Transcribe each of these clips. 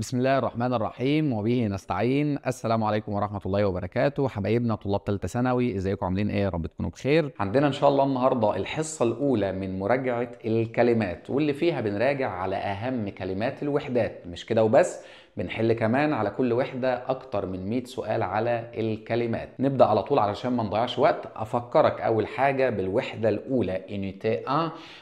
بسم الله الرحمن الرحيم وبه نستعين السلام عليكم ورحمه الله وبركاته حبايبنا طلاب ثالثه ثانوي ازيكم عاملين ايه يا رب تكونوا بخير عندنا ان شاء الله النهارده الحصه الاولى من مراجعه الكلمات واللي فيها بنراجع على اهم كلمات الوحدات مش كده وبس بنحل كمان على كل وحده اكتر من 100 سؤال على الكلمات نبدا على طول علشان ما نضيعش وقت افكرك اول حاجه بالوحده الاولى انيتي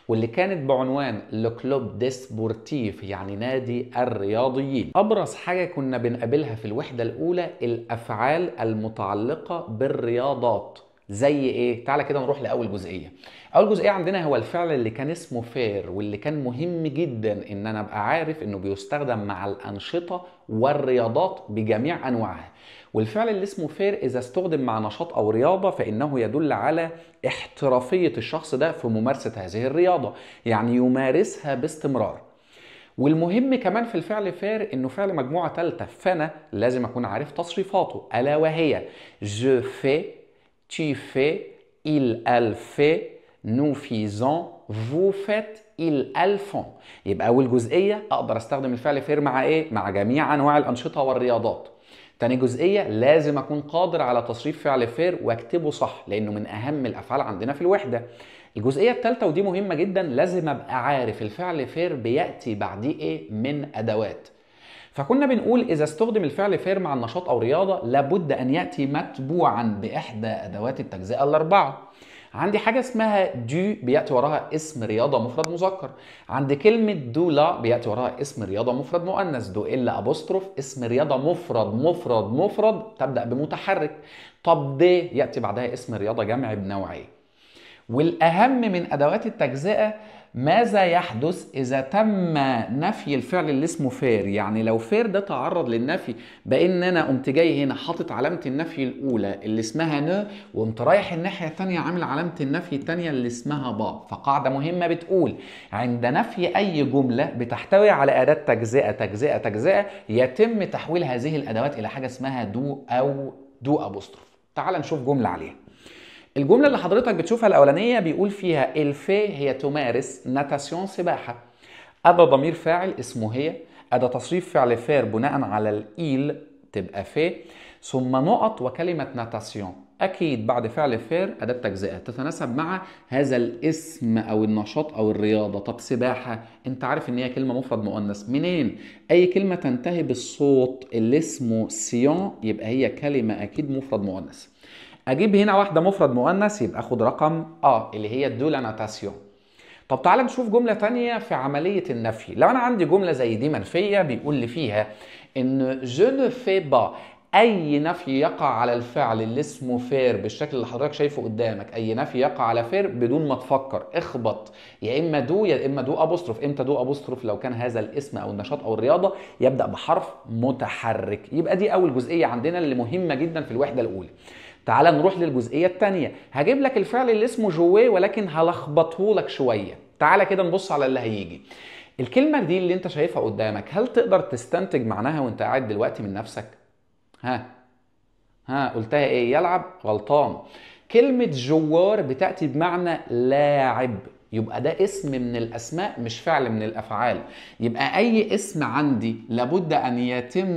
واللي كانت بعنوان لو كلوب دي سبورتيف يعني نادي الرياضيين ابرز حاجه كنا بنقابلها في الوحده الاولى الافعال المتعلقه بالرياضات زي ايه تعالى كده نروح لاول جزئيه اول جزئيه عندنا هو الفعل اللي كان اسمه فير واللي كان مهم جدا ان انا ابقى عارف انه بيستخدم مع الانشطه والرياضات بجميع انواعها والفعل اللي اسمه فير اذا استخدم مع نشاط او رياضه فانه يدل على احترافيه الشخص ده في ممارسه هذه الرياضه يعني يمارسها باستمرار والمهم كمان في الفعل فير انه فعل مجموعه ثالثه فانا لازم اكون عارف تصريفاته الا وهي je fais tu fais il elle fait في زون فو فات ils الفون يبقى اول جزئيه اقدر استخدم الفعل فير مع ايه مع جميع انواع الانشطه والرياضات تاني جزئية لازم أكون قادر على تصريف فعل فير واكتبه صح لأنه من أهم الأفعال عندنا في الوحدة. الجزئية الثالثة ودي مهمة جدا لازم أبقى عارف الفعل فير بيأتي بعديه إيه من أدوات. فكنا بنقول إذا استخدم الفعل فير مع النشاط أو رياضة لابد أن يأتي متبوعا بإحدى أدوات التجزئة الأربعة. عندي حاجه اسمها دو بياتي وراها اسم رياضه مفرد مذكر عند كلمه دولا بياتي وراها اسم رياضه مفرد مؤنث دو الا ابوستروف اسم رياضه مفرد مفرد مفرد تبدا بمتحرك طب دي ياتي بعدها اسم رياضه جمع بنوعيه والاهم من ادوات التجزئه ماذا يحدث إذا تم نفي الفعل اللي اسمه فير يعني لو فير ده تعرض للنفي بإن أنا قمت جاي هنا حاطط علامة النفي الأولى اللي اسمها نو وقمت رايح الناحية الثانية عامل علامة النفي الثانية اللي اسمها با فقاعدة مهمة بتقول عند نفي أي جملة بتحتوي على أداة تجزئة تجزئة تجزئة يتم تحويل هذه الأدوات إلى حاجة اسمها دو أو دو أبوستروف تعال نشوف جملة عليها الجملة اللي حضرتك بتشوفها الأولانية بيقول فيها الفي هي تمارس ناتاسيون سباحة أدا ضمير فاعل اسمه هي أدا تصريف فعل فير بناء على الإيل تبقى في ثم نقط وكلمة ناتاسيون أكيد بعد فعل فير أداة تجزئة تتناسب مع هذا الاسم أو النشاط أو الرياضة طب سباحة أنت عارف إن هي كلمة مفرد مؤنث منين؟ أي كلمة تنتهي بالصوت اللي اسمه سيون يبقى هي كلمة أكيد مفرد مؤنث اجيب هنا واحده مفرد مؤنث يبقى اخد رقم اه اللي هي الدولا ناتاسيون طب تعالى نشوف جمله تانية في عمليه النفي لو انا عندي جمله زي دي منفيه بيقول لي فيها ان جو ne fais با اي نفي يقع على الفعل اللي اسمه فير بالشكل اللي حضرتك شايفه قدامك اي نفي يقع على فير بدون ما تفكر اخبط يا اما دو يا اما دو ابوستروف امتى دو ابوستروف لو كان هذا الاسم او النشاط او الرياضه يبدا بحرف متحرك يبقى دي اول جزئيه عندنا اللي مهمه جدا في الوحده الاولى تعال نروح للجزئيه التانية هجيب لك الفعل اللي اسمه جويه ولكن هلخبطه لك شويه تعالى كده نبص على اللي هيجي الكلمه دي اللي انت شايفها قدامك هل تقدر تستنتج معناها وانت قاعد دلوقتي من نفسك ها ها قلتها ايه يلعب غلطان كلمه جوار بتاتي بمعنى لاعب يبقى ده اسم من الاسماء مش فعل من الافعال يبقى اي اسم عندي لابد ان يتم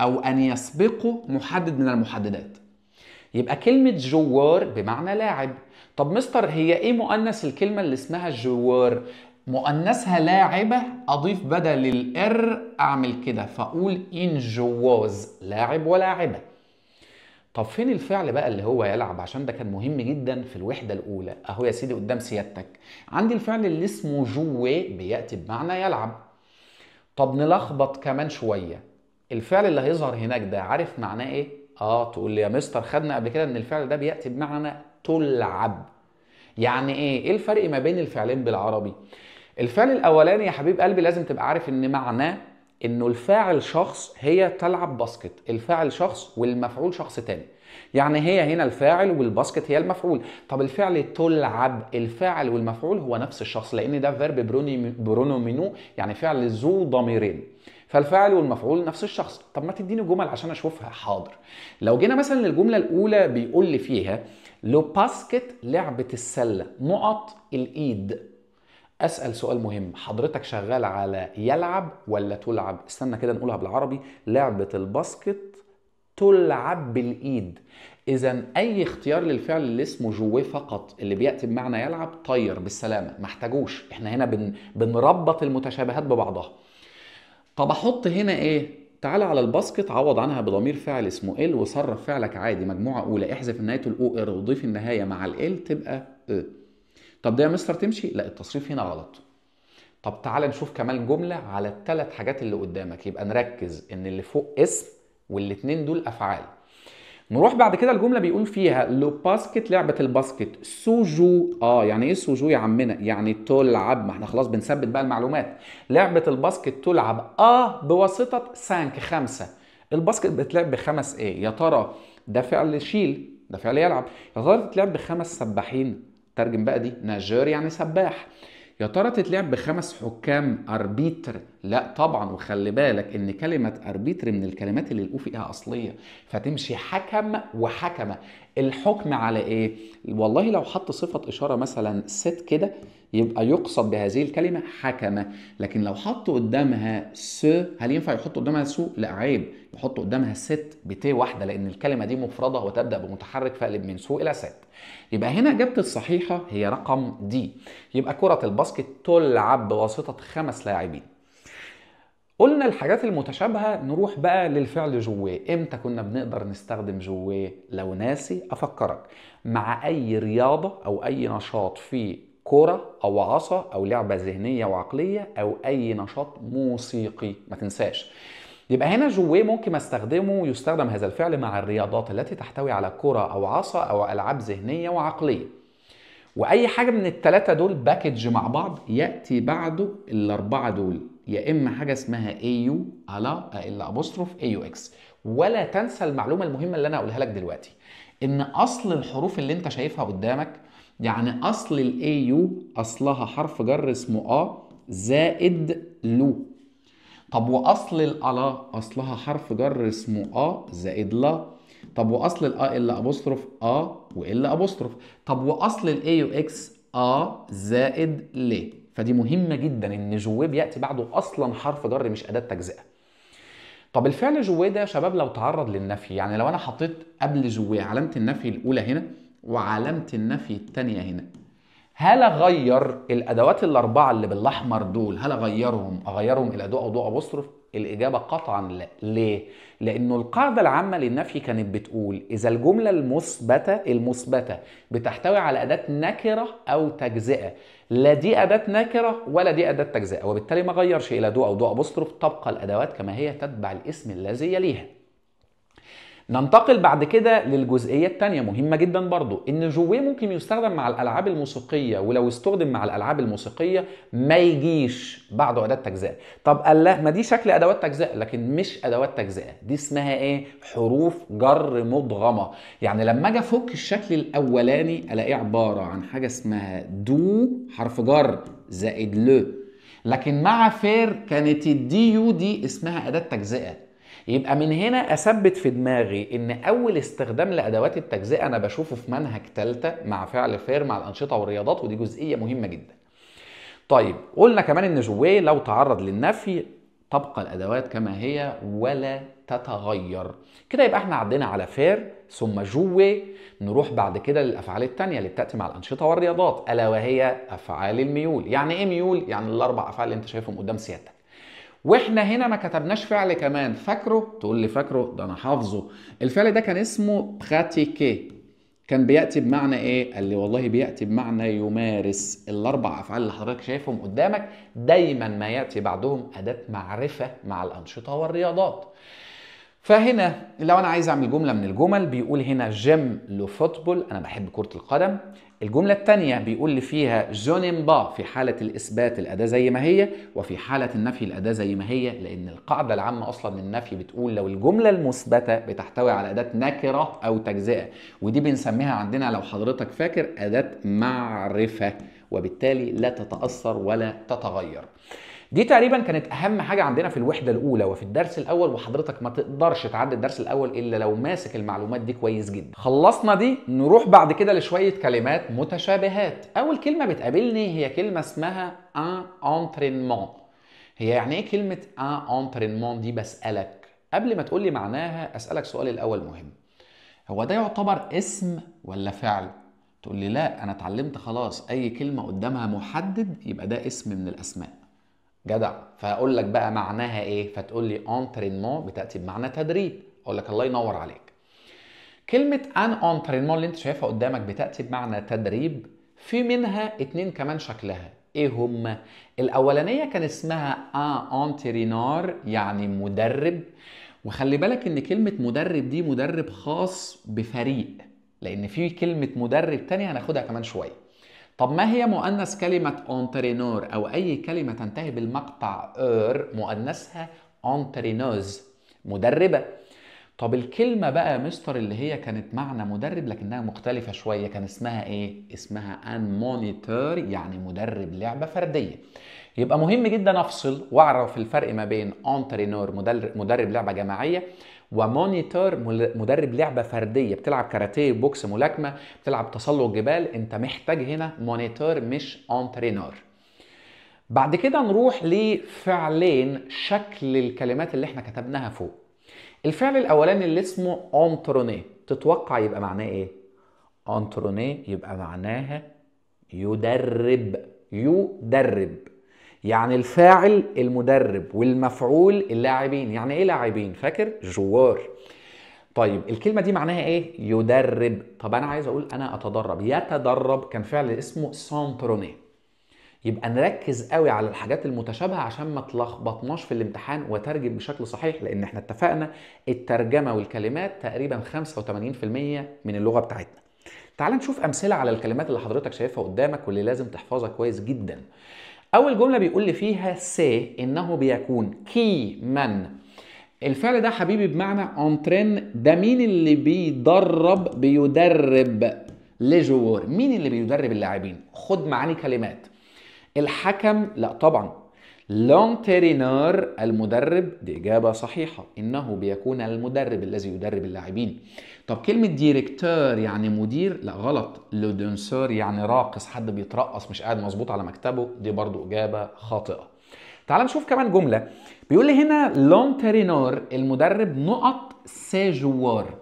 او ان يسبقه محدد من المحددات يبقى كلمة جوار بمعنى لاعب طب مستر هي ايه مؤنث الكلمة اللي اسمها الجوار؟ مؤنثها لاعبة أضيف بدل الإر أعمل كده فأقول إن جواز لاعب ولاعبة طب فين الفعل بقى اللي هو يلعب عشان ده كان مهم جدا في الوحدة الأولى أهو يا سيدي قدام سيادتك عندي الفعل اللي اسمه جوي بيأتي بمعنى يلعب طب نلخبط كمان شوية الفعل اللي هيظهر هناك ده عارف معناه إيه؟ اه تقول لي يا مستر خدنا قبل كده ان الفعل ده بياتي بمعنى تلعب يعني ايه ايه الفرق ما بين الفعلين بالعربي الفعل الاولاني يا حبيب قلبي لازم تبقى عارف ان معناه انه الفاعل شخص هي تلعب باسكت الفاعل شخص والمفعول شخص تاني يعني هي هنا الفاعل والباسكت هي المفعول طب الفعل تلعب الفاعل والمفعول هو نفس الشخص لان ده فيرب برونومينو يعني فعل ذو ضميرين فالفاعل والمفعول نفس الشخص طب ما تديني جمل عشان اشوفها حاضر لو جينا مثلا للجمله الاولى بيقول لي فيها لو باسكت لعبه السله نقط الايد اسال سؤال مهم حضرتك شغال على يلعب ولا تلعب استنى كده نقولها بالعربي لعبه الباسكت تلعب بالايد اذا اي اختيار للفعل اللي اسمه جوي فقط اللي بياتي بمعنى يلعب طير بالسلامه محتاجوش احنا هنا بن... بنربط المتشابهات ببعضها طب احط هنا ايه تعالى على الباسكت عوض عنها بضمير فعل اسمه ال وصرف فعلك عادي مجموعه اولى احذف نهايه الاو ار وضيف النهايه مع ال تبقى ا طب ده يا مستر تمشي لا التصريف هنا غلط طب تعالى نشوف كمان جمله على الثلاث حاجات اللي قدامك يبقى نركز ان اللي فوق اسم والاتنين دول افعال نروح بعد كده الجمله بيقول فيها لو باسكت لعبه الباسكت سوجو اه يعني ايه سوجو يا عمنا يعني تلعب ما احنا خلاص بنثبت بقى المعلومات لعبه الباسكت تلعب اه بواسطه سانك خمسه الباسكت بتلعب بخمس ايه يا ترى ده فعل شيل ده فعل يلعب يا ترى بتلعب بخمس سباحين ترجم بقى دي ناجور يعني سباح يا ترى تتلعب بخمس حكام اربيتر لا طبعا وخلي بالك ان كلمه اربيتر من الكلمات اللي القوف فيها اصليه فتمشي حكم وحكمه الحكم على ايه والله لو حط صفه اشاره مثلا ست كده يبقى يقصد بهذه الكلمه حكمه لكن لو حط قدامها س هل ينفع يحط قدامها سو لا عيب بحط قدامها ست بتي واحده لان الكلمه دي مفرده وتبدا بمتحرك فقلب من سو الى سات يبقى هنا اجابتي الصحيحه هي رقم دي يبقى كره الباسكت تلعب بواسطه خمس لاعبين قلنا الحاجات المتشابهة نروح بقى للفعل جواه امتى كنا بنقدر نستخدم جواه لو ناسي افكرك مع اي رياضة او اي نشاط في كرة أو عصا أو لعبة ذهنية وعقلية أو أي نشاط موسيقي ما تنساش يبقى هنا جوي ممكن استخدمه يستخدم هذا الفعل مع الرياضات التي تحتوي على كرة أو عصا أو ألعاب ذهنية وعقلية وأي حاجة من التلاتة دول باكج مع بعض يأتي بعده الأربعة دول يا إما حاجة اسمها AU على إلا أبوستروف AUX ولا تنسى المعلومة المهمة اللي أنا أقولها لك دلوقتي إن أصل الحروف اللي أنت شايفها قدامك يعني أصل ال AU أصلها حرف جر اسمه آ زائد لو طب واصل الا اصلها حرف جر اسمه ا زائد لا طب واصل الا الا ابوستروف ا والا ابوستروف طب واصل الاي يو اكس ا زائد ل فدي مهمه جدا ان جواه بياتي بعده اصلا حرف جر مش اداه تجزئه طب الفعل جواه ده يا شباب لو تعرض للنفي يعني لو انا حطيت قبل جواه علامه النفي الاولى هنا وعلامه النفي الثانيه هنا هل اغير الادوات الاربعه اللي بالاحمر دول هل اغيرهم اغيرهم الى ضوء او ضوء ابوستروف الاجابه قطعا لا ليه لانه القاعده العامه للنفي كانت بتقول اذا الجمله المثبته المثبته بتحتوي على اداه نكره او تجزئه لا دي اداه نكره ولا دي اداه تجزئه وبالتالي ما غيرش الى ضوء او ضوء ابوستروف تبقى الادوات كما هي تتبع الاسم الذي يليها ننتقل بعد كده للجزئيه الثانيه مهمه جدا برضو ان جويه ممكن يستخدم مع الالعاب الموسيقيه ولو استخدم مع الالعاب الموسيقيه ما يجيش بعده اداه تجزئه طب قال لا ما دي شكل ادوات تجزئه لكن مش ادوات تجزئه دي اسمها ايه حروف جر مدغمه يعني لما اجي افك الشكل الاولاني الاقيه عباره عن حاجه اسمها دو حرف جر زائد لو لكن مع فير كانت الدي يو دي اسمها اداه تجزئه يبقى من هنا اثبت في دماغي ان اول استخدام لادوات التجزئه انا بشوفه في منهج ثالثه مع فعل فير مع الانشطه والرياضات ودي جزئيه مهمه جدا طيب قلنا كمان ان جوي لو تعرض للنفي تبقى الادوات كما هي ولا تتغير كده يبقى احنا عدينا على فير ثم جوي نروح بعد كده للافعال الثانيه اللي بتاتي مع الانشطه والرياضات الا وهي افعال الميول يعني ايه ميول يعني الاربع افعال اللي انت شايفهم قدام سيادتك واحنا هنا ما كتبناش فعل كمان فاكره تقول لي فاكره ده انا حافظه الفعل ده كان اسمه براتيكي كان بياتي بمعنى ايه قال لي والله بياتي بمعنى يمارس الاربع افعال اللي حضرتك شايفهم قدامك دايما ما ياتي بعدهم اداه معرفه مع الانشطه والرياضات فهنا لو انا عايز اعمل جمله من الجمل بيقول هنا جيم لو فوتبول انا بحب كره القدم الجملة الثانية بيقول لي فيها با في حالة الإثبات الأداة زي ما هي وفي حالة النفي الأداة زي ما هي لأن القاعدة العامة أصلا للنفي بتقول لو الجملة المثبتة بتحتوي على أداة نكرة أو تجزئة ودي بنسميها عندنا لو حضرتك فاكر أداة معرفة وبالتالي لا تتأثر ولا تتغير. دي تقريبا كانت اهم حاجه عندنا في الوحده الاولى وفي الدرس الاول وحضرتك ما تقدرش تعدي الدرس الاول الا لو ماسك المعلومات دي كويس جدا خلصنا دي نروح بعد كده لشويه كلمات متشابهات اول كلمه بتقابلني هي كلمه اسمها ان انترينمون هي يعني ايه كلمه ان انترينمون دي بسالك قبل ما تقول لي معناها اسالك سؤال الاول مهم هو ده يعتبر اسم ولا فعل تقول لي لا انا اتعلمت خلاص اي كلمه قدامها محدد يبقى ده اسم من الاسماء جدع فاقول لك بقى معناها ايه فتقول لي انترينمون بتاتي بمعنى تدريب اقول لك الله ينور عليك كلمه ان انترينمون اللي انت شايفها قدامك بتاتي بمعنى تدريب في منها اتنين كمان شكلها ايه هما الاولانيه كان اسمها ان انترينار يعني مدرب وخلي بالك ان كلمه مدرب دي مدرب خاص بفريق لان في كلمه مدرب تانية هناخدها كمان شويه طب ما هي مؤنث كلمة اونترينور أو أي كلمة تنتهي بالمقطع أر er، مؤنثها اونترينوز مدربة طب الكلمة بقى مستر اللي هي كانت معنى مدرب لكنها مختلفة شوية كان اسمها ايه؟ اسمها ان مونيتور يعني مدرب لعبة فردية يبقى مهم جدا افصل واعرف الفرق ما بين اونترينور مدرب لعبة جماعية ومونيتور مدرب لعبه فرديه بتلعب كاراتيه بوكس ملاكمه بتلعب تسلق جبال انت محتاج هنا مونيتور مش انترينور بعد كده نروح لفعلين شكل الكلمات اللي احنا كتبناها فوق الفعل الاولاني اللي اسمه انتروني تتوقع يبقى معناه ايه انتروني يبقى معناها يدرب يدرب يعني الفاعل المدرب والمفعول اللاعبين يعني ايه لاعبين فاكر جوار طيب الكلمه دي معناها ايه يدرب طب انا عايز اقول انا اتدرب يتدرب كان فعل اسمه سانتروني يبقى نركز قوي على الحاجات المتشابهه عشان ما تلخبطناش في الامتحان وترجم بشكل صحيح لان احنا اتفقنا الترجمه والكلمات تقريبا 85% من اللغه بتاعتنا تعال نشوف امثله على الكلمات اللي حضرتك شايفها قدامك واللي لازم تحفظها كويس جدا اول جمله بيقول لي فيها سي انه بيكون كي من الفعل ده حبيبي بمعنى انترين ده مين اللي بيدرب بيدرب لجوار مين اللي بيدرب اللاعبين خد معاني كلمات الحكم لا طبعا ترينر المدرب دي إجابة صحيحة إنه بيكون المدرب الذي يدرب اللاعبين طب كلمة ديريكتور يعني مدير لا غلط لودنسور يعني راقص حد بيترقص مش قاعد مظبوط على مكتبه دي برضو إجابة خاطئة تعال نشوف كمان جملة بيقول لي هنا ترينر المدرب نقط سيجوار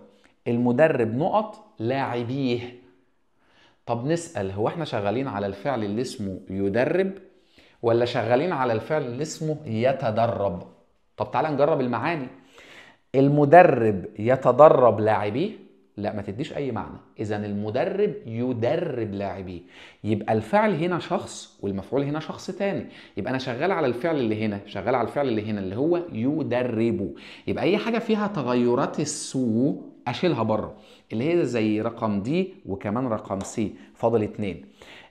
المدرب نقط لاعبيه طب نسأل هو احنا شغالين على الفعل اللي اسمه يدرب ولا شغالين على الفعل اللي اسمه يتدرب طب تعالى نجرب المعاني المدرب يتدرب لاعبيه لا ما تديش اي معنى اذا المدرب يدرب لاعبيه يبقى الفعل هنا شخص والمفعول هنا شخص تاني يبقى انا شغال على الفعل اللي هنا شغال على الفعل اللي هنا اللي هو يدربه يبقى اي حاجه فيها تغيرات السو اشيلها بره اللي هي زي رقم دي وكمان رقم سي فاضل اتنين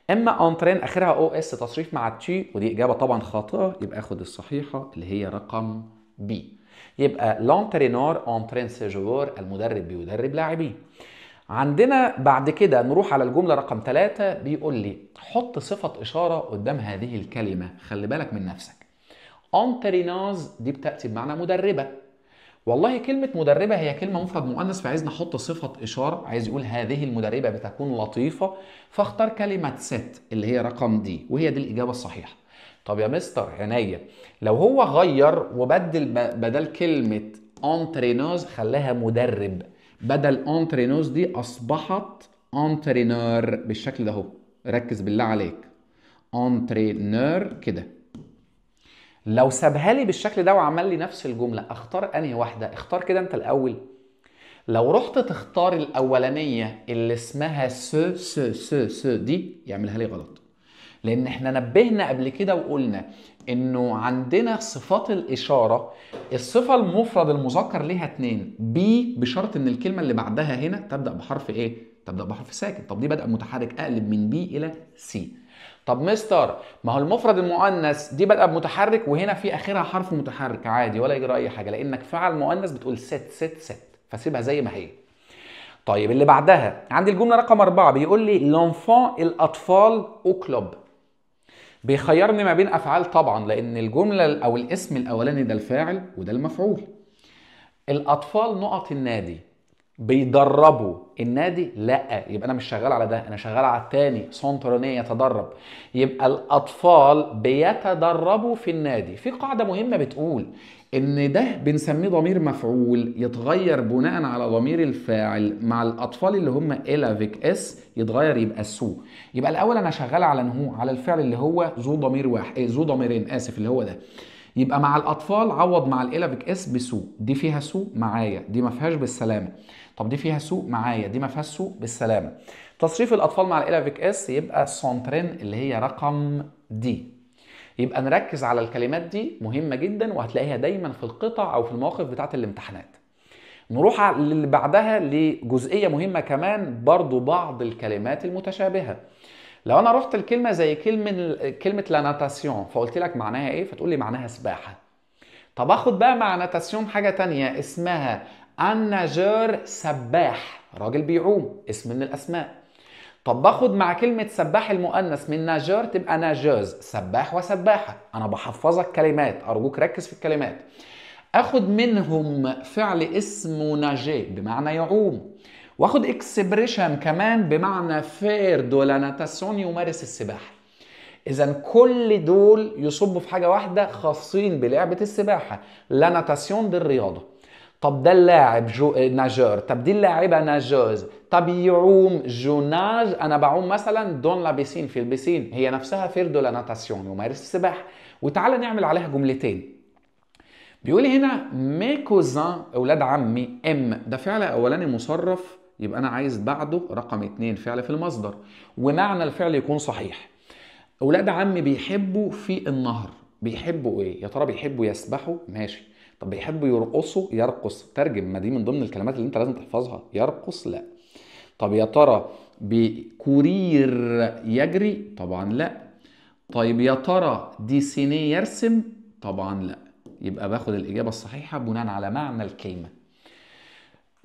اما اونترين اخرها او اس تصريف مع تشي ودي اجابه طبعا خاطئه يبقى اخد الصحيحه اللي هي رقم بي يبقى لونترينور اونترين سيجور المدرب بيدرب لاعبين عندنا بعد كده نروح على الجملة رقم ثلاثة بيقول لي حط صفة إشارة قدام هذه الكلمة خلي بالك من نفسك أنتريناز دي بتأتي بمعنى مدربة والله كلمة مدربة هي كلمة مفرد مؤنث فعايز نحط صفة إشارة عايز يقول هذه المدربة بتكون لطيفة فاختار كلمة ست اللي هي رقم دي وهي دي الإجابة الصحيحة طب يا مستر عناية لو هو غير وبدل بدل كلمة انترينوز خلاها مدرب بدل انترينوز دي أصبحت انترينور بالشكل ده هو ركز بالله عليك انترينور كده لو سابها لي بالشكل ده وعمل لي نفس الجمله اختار انهي واحده اختار كده انت الاول لو رحت تختار الاولانيه اللي اسمها س س س س دي يعملها لي غلط لان احنا نبهنا قبل كده وقلنا انه عندنا صفات الاشاره الصفه المفرد المذكر ليها اتنين بي بشرط ان الكلمه اللي بعدها هنا تبدا بحرف ايه تبدا بحرف ساكن طب دي بدأ متحرك اقلب من بي الى سي طب مستر ما هو المفرد المؤنث دي بادئه بمتحرك وهنا في اخرها حرف متحرك عادي ولا يجرى اي حاجه لانك فعل مؤنث بتقول ست ست ست فسيبها زي ما هي طيب اللي بعدها عندي الجمله رقم أربعة بيقول لي لونفون الاطفال او كلوب بيخيرني ما بين افعال طبعا لان الجمله او الاسم الاولاني ده الفاعل وده المفعول الاطفال نقط النادي بيدربوا النادي لا يبقى انا مش شغال على ده انا شغال على التاني سونترونيه يتدرب يبقى الاطفال بيتدربوا في النادي في قاعده مهمه بتقول ان ده بنسميه ضمير مفعول يتغير بناء على ضمير الفاعل مع الاطفال اللي هم الافيك اس يتغير يبقى سو يبقى الاول انا شغال على نهو على الفعل اللي هو ذو ضمير واحد إيه، ذو ضميرين اسف اللي هو ده يبقى مع الاطفال عوض مع الالافيك اس بسو دي فيها سو معايا دي ما فيهاش بالسلامه طب دي فيها سوق معايا دي ما فيهاش سوق بالسلامه تصريف الاطفال مع الالافيك اس يبقى سونترين اللي هي رقم دي يبقى نركز على الكلمات دي مهمه جدا وهتلاقيها دايما في القطع او في المواقف بتاعه الامتحانات نروح اللي بعدها لجزئيه مهمه كمان برضو بعض الكلمات المتشابهه لو انا رحت الكلمه زي كلمه كلمه لا ناتاسيون فقلت لك معناها ايه فتقول لي معناها سباحه طب اخد بقى مع ناتاسيون حاجه تانية اسمها النجار سباح راجل بيعوم اسم من الاسماء طب باخد مع كلمة سباح المؤنث من نجار تبقى نجاز سباح وسباحة أنا بحفظك كلمات أرجوك ركز في الكلمات أخد منهم فعل اسمه ناجي بمعنى يعوم واخد اكسبريشن كمان بمعنى فير دولاناتاسون يمارس السباحة إذا كل دول يصبوا في حاجة واحدة خاصين بلعبة السباحة لاناتاسيون دي الرياضة طب ده اللاعب جو ناجور طب دي اللاعبة ناجوز طب يعوم جوناج أنا بعوم مثلا دون لا بيسين في البيسين هي نفسها دو لا ناتاسيون يمارس السباحة وتعالى نعمل عليها جملتين بيقول هنا مي كوزان اولاد عمي ام ده فعل اولاني مصرف يبقى انا عايز بعده رقم اتنين فعل في المصدر ومعنى الفعل يكون صحيح اولاد عمي بيحبوا في النهر بيحبوا ايه يا ترى بيحبوا يسبحوا ماشي طب بيحبوا يرقصوا يرقص ترجم ما دي من ضمن الكلمات اللي انت لازم تحفظها يرقص لا طب يا ترى بكورير يجري طبعا لا طيب يا ترى دي سيني يرسم طبعا لا يبقى باخد الاجابه الصحيحه بناء على معنى الكلمه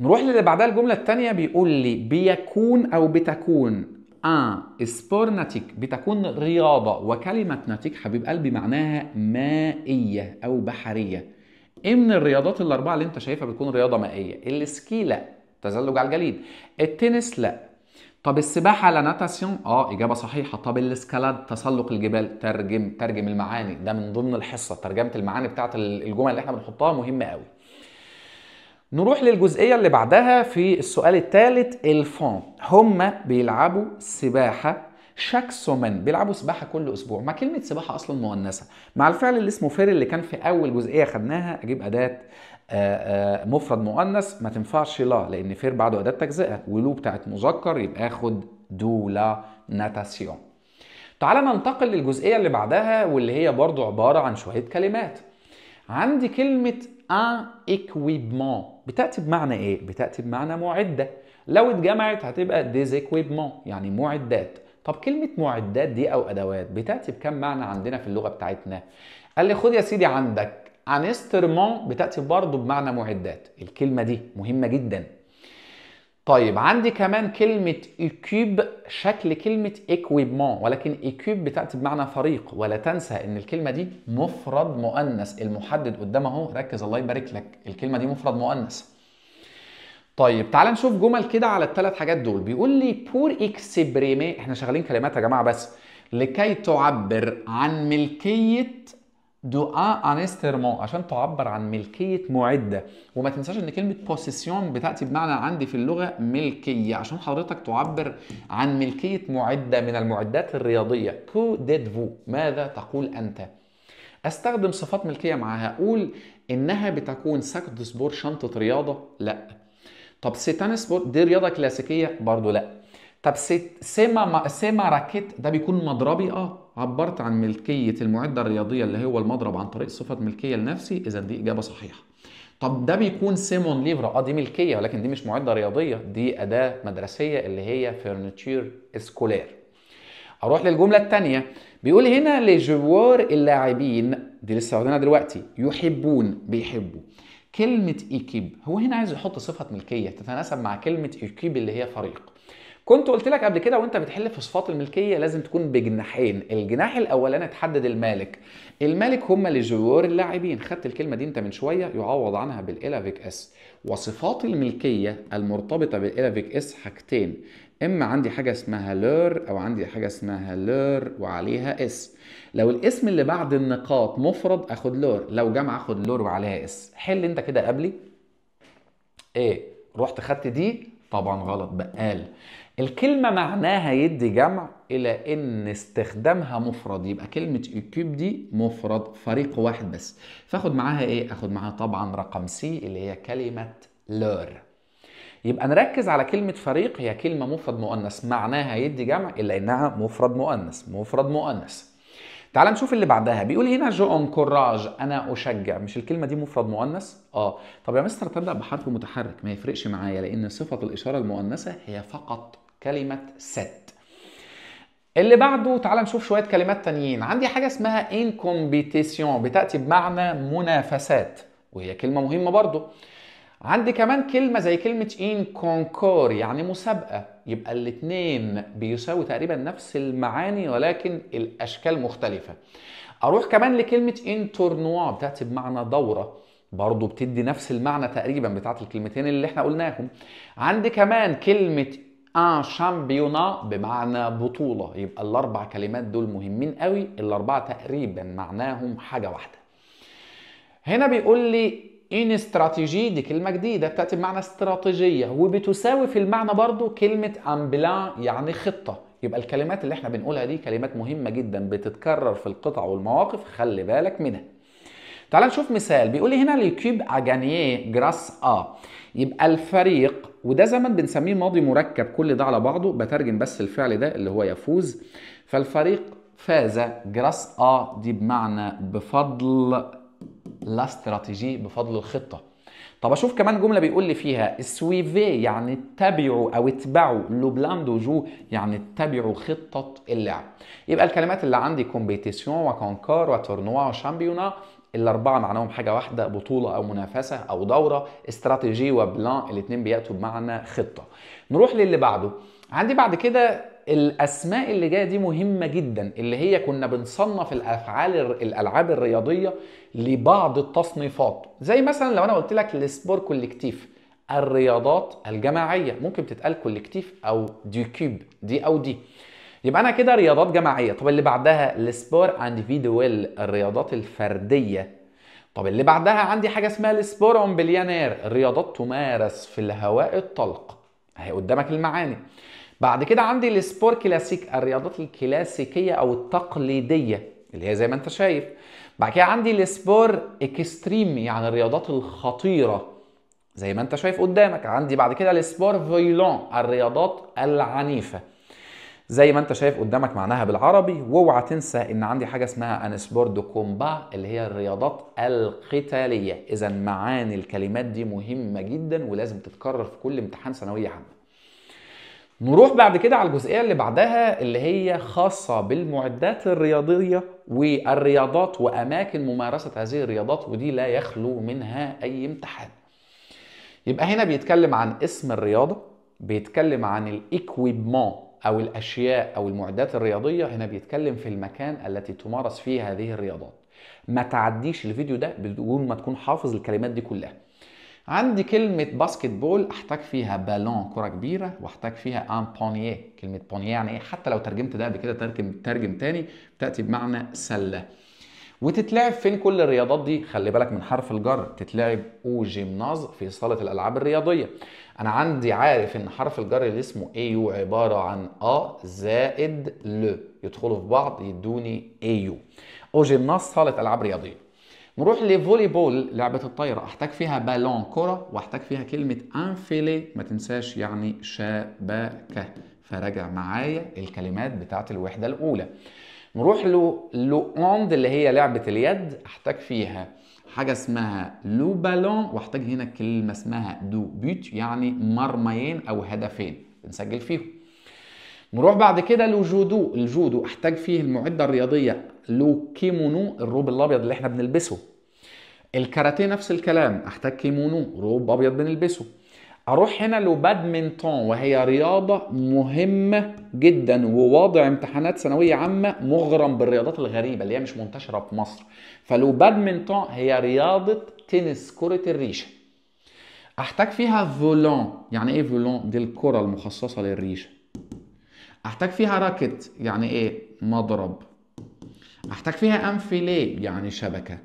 نروح للي بعدها الجمله الثانيه بيقول لي بيكون او بتكون ان سبور ناتيك بتكون رياضه وكلمه ناتيك حبيب قلبي معناها مائيه او بحريه ايه من الرياضات الاربعه اللي انت شايفها بتكون رياضه مائيه السكي لا تزلج على الجليد التنس لا طب السباحه لا ناتاسيون اه اجابه صحيحه طب الاسكالاد تسلق الجبال ترجم ترجم المعاني ده من ضمن الحصه ترجمه المعاني بتاعه الجمل اللي احنا بنحطها مهمه قوي نروح للجزئيه اللي بعدها في السؤال الثالث الفون هما بيلعبوا سباحه سومان بيلعبوا سباحه كل اسبوع مع كلمه سباحه اصلا مؤنثه مع الفعل اللي اسمه فير اللي كان في اول جزئيه خدناها اجيب اداه آه، آه، مفرد مؤنث ما تنفعش لا لان فير بعده اداه تجزئه ولو بتاعت مذكر يبقى اخد دو لا ناتاسيون تعالى ننتقل للجزئيه اللي بعدها واللي هي برضو عباره عن شويه كلمات عندي كلمه ان ايكويبمون بتاتي بمعنى ايه بتاتي بمعنى معده لو اتجمعت هتبقى ديزيكويبمون يعني معدات طب كلمة معدات دي أو أدوات بتأتي بكم معنى عندنا في اللغة بتاعتنا؟ قال لي خد يا سيدي عندك انسترمون بتأتي برضه بمعنى معدات الكلمة دي مهمة جدا طيب عندي كمان كلمة إيكيب شكل كلمة إكويبمون ولكن إيكيب بتأتي بمعنى فريق ولا تنسى إن الكلمة دي مفرد مؤنث المحدد قدامه ركز الله يبارك لك الكلمة دي مفرد مؤنث طيب تعال نشوف جمل كده على الثلاث حاجات دول بيقول لي بور اكسبريمي احنا شغالين كلمات يا جماعه بس لكي تعبر عن ملكيه دو انسترمون عشان تعبر عن ملكيه معده وما تنساش ان كلمه بوسيسيون بتاتي بمعنى عندي في اللغه ملكيه عشان حضرتك تعبر عن ملكيه معده من المعدات الرياضيه كو ديد فو ماذا تقول انت استخدم صفات ملكيه معاها اقول انها بتكون ساك سبور شنطه رياضه لا طب سيتانا سبورت دي رياضه كلاسيكيه برضو لا طب سيما سيما راكيت ده بيكون مضربي اه عبرت عن ملكيه المعده الرياضيه اللي هو المضرب عن طريق صفه ملكيه لنفسي اذا دي اجابه صحيحه طب ده بيكون سيمون ليفرا اه دي ملكيه ولكن دي مش معده رياضيه دي اداه مدرسيه اللي هي فرنتشير اسكولير اروح للجمله الثانيه بيقول هنا لجوار اللاعبين دي لسه واخدينها دلوقتي يحبون بيحبوا كلمة ايكيب هو هنا عايز يحط صفة ملكية تتناسب مع كلمة ايكيب اللي هي فريق كنت قلت لك قبل كده وانت بتحل في صفات الملكيه لازم تكون بجناحين الجناح الاولاني تحدد المالك المالك هم لجيور اللاعبين خدت الكلمه دي انت من شويه يعوض عنها بالالافيك اس وصفات الملكيه المرتبطه بالالافيك اس حاجتين اما عندي حاجه اسمها لور او عندي حاجه اسمها لور وعليها اس لو الاسم اللي بعد النقاط مفرد اخد لور لو جمع اخد لور وعليها اس حل انت كده قبلي ايه رحت خدت دي طبعا غلط بقال الكلمه معناها يدي جمع الى ان استخدامها مفرد يبقى كلمه الكيوب e دي مفرد فريق واحد بس فاخد معاها ايه اخد معاها طبعا رقم سي اللي هي كلمه لور يبقى نركز على كلمة فريق هي كلمة مفرد مؤنث معناها يدي جمع إلا إنها مفرد مؤنث مفرد مؤنث تعال نشوف اللي بعدها بيقول هنا جو انكوراج انا اشجع مش الكلمه دي مفرد مؤنث اه طب يا مستر تبدا بحرف متحرك ما يفرقش معايا لان صفه الاشاره المؤنثه هي فقط كلمه ست اللي بعده تعال نشوف شويه كلمات تانيين عندي حاجه اسمها انكومبيتيسيون بتاتي بمعنى منافسات وهي كلمه مهمه برضه عندي كمان كلمة زي كلمة إن كونكور يعني مسابقة يبقى الاتنين بيساوي تقريبا نفس المعاني ولكن الأشكال مختلفة أروح كمان لكلمة إن تورنوا بتاعتي بمعنى دورة برضه بتدي نفس المعنى تقريبا بتاعت الكلمتين اللي احنا قلناهم عندي كمان كلمة ان شامبيونا بمعنى بطولة يبقى الأربع كلمات دول مهمين قوي الأربعة تقريبا معناهم حاجة واحدة هنا بيقول لي إن استراتيجي دي كلمة جديدة بتأتي بمعنى استراتيجية وبتساوي في المعنى برضو كلمة أمبلان يعني خطة يبقى الكلمات اللي احنا بنقولها دي كلمات مهمة جدا بتتكرر في القطع والمواقف خلي بالك منها تعال نشوف مثال بيقول لي هنا ليكيب اجانيه جراس ا يبقى الفريق وده زمن بنسميه ماضي مركب كل ده على بعضه بترجم بس الفعل ده اللي هو يفوز فالفريق فاز جراس ا دي بمعنى بفضل لا استراتيجي بفضل الخطه طب اشوف كمان جمله بيقول لي فيها سويفي يعني اتبعوا او اتبعوا لو بلان دو جو يعني اتبعوا خطه اللعب يبقى الكلمات اللي عندي كومبيتيسيون وكونكار وتورنوا وشامبيونا الاربعه معناهم حاجه واحده بطوله او منافسه او دوره استراتيجي وبلان الاثنين بياتوا بمعنى خطه نروح للي بعده عندي بعد كده الاسماء اللي جايه دي مهمه جدا اللي هي كنا بنصنف الافعال الالعاب الرياضيه لبعض التصنيفات زي مثلا لو انا قلت لك السبور كولكتيف الرياضات الجماعيه ممكن تتقال كولكتيف او دي كيوب دي او دي يبقى انا كده رياضات جماعيه طب اللي بعدها السبور انديفيدوال الرياضات الفرديه طب اللي بعدها عندي حاجه اسمها السبور اون بليانير الرياضات تمارس في الهواء الطلق اهي قدامك المعاني بعد كده عندي السبور كلاسيك الرياضات الكلاسيكيه او التقليديه اللي هي زي ما انت شايف بعد كده عندي السبور اكستريم يعني الرياضات الخطيره زي ما انت شايف قدامك عندي بعد كده السبور فيولون الرياضات العنيفه زي ما انت شايف قدامك معناها بالعربي واوعى تنسى ان عندي حاجه اسمها ان سبور دو كومبا اللي هي الرياضات القتاليه اذا معاني الكلمات دي مهمه جدا ولازم تتكرر في كل امتحان ثانويه عامه نروح بعد كده على الجزئيه اللي بعدها اللي هي خاصه بالمعدات الرياضيه والرياضات واماكن ممارسه هذه الرياضات ودي لا يخلو منها اي امتحان. يبقى هنا بيتكلم عن اسم الرياضه، بيتكلم عن الايكويبمون او الاشياء او المعدات الرياضيه، هنا بيتكلم في المكان التي تمارس فيه هذه الرياضات. ما تعديش الفيديو ده بدون ما تكون حافظ الكلمات دي كلها. عندي كلمة باسكت بول احتاج فيها بالون كرة كبيرة واحتاج فيها ان بونيه كلمة بونيه يعني ايه حتى لو ترجمت ده قبل كده ترجم ترجم تاني بتأتي بمعنى سلة وتتلعب فين كل الرياضات دي خلي بالك من حرف الجر تتلعب او جيمناز في صالة الالعاب الرياضية انا عندي عارف ان حرف الجر اللي اسمه ايو عبارة عن ا زائد ل يدخلوا في بعض يدوني ايو او جيمناز صالة العاب رياضية نروح لفولي بول لعبه الطايره احتاج فيها بالون كره واحتاج فيها كلمه انفيلي ما تنساش يعني شبكه فراجع معايا الكلمات بتاعت الوحده الاولى نروح له لوند اللي هي لعبه اليد احتاج فيها حاجه اسمها لو بالون واحتاج هنا كلمه اسمها دو بيت يعني مرميين او هدفين بنسجل فيهم نروح بعد كده لجودو الجودو احتاج فيه المعده الرياضيه لو كيمونو الروب الابيض اللي احنا بنلبسه الكاراتيه نفس الكلام احتاج كيمونو روب ابيض بنلبسه اروح هنا لبادمنتون وهي رياضه مهمه جدا وواضع امتحانات ثانويه عامه مغرم بالرياضات الغريبه اللي هي مش منتشره في مصر فلو بادمنتون هي رياضه تنس كره الريشه احتاج فيها فولون يعني ايه فولون دي الكره المخصصه للريشه احتاج فيها راكت يعني ايه مضرب هحتاج فيها أمفيليه يعني شبكة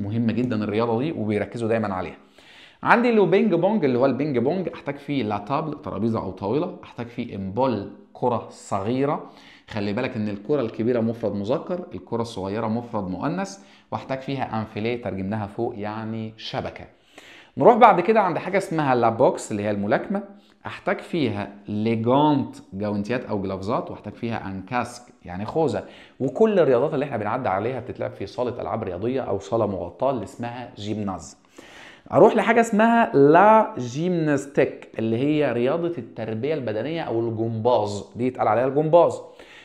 مهمة جدا الرياضة دي وبيركزوا دايما عليها عندي لو بينج بونج اللي هو البينج بونج احتاج فيه لا تابل ترابيزه او طاوله احتاج فيه امبول كره صغيره خلي بالك ان الكره الكبيره مفرد مذكر الكره الصغيره مفرد مؤنث واحتاج فيها انفيلي ترجمناها فوق يعني شبكه نروح بعد كده عند حاجه اسمها لا بوكس اللي هي الملاكمه احتاج فيها ليجونت جوانتيات او جلافزات واحتاج فيها ان كاسك يعني خوذه وكل الرياضات اللي احنا بنعدي عليها بتتلعب في صاله العاب رياضيه او صاله مغطاه اللي اسمها جيمناز اروح لحاجه اسمها لا جيمناستيك اللي هي رياضه التربيه البدنيه او الجمباز دي يتقال عليها الجمباز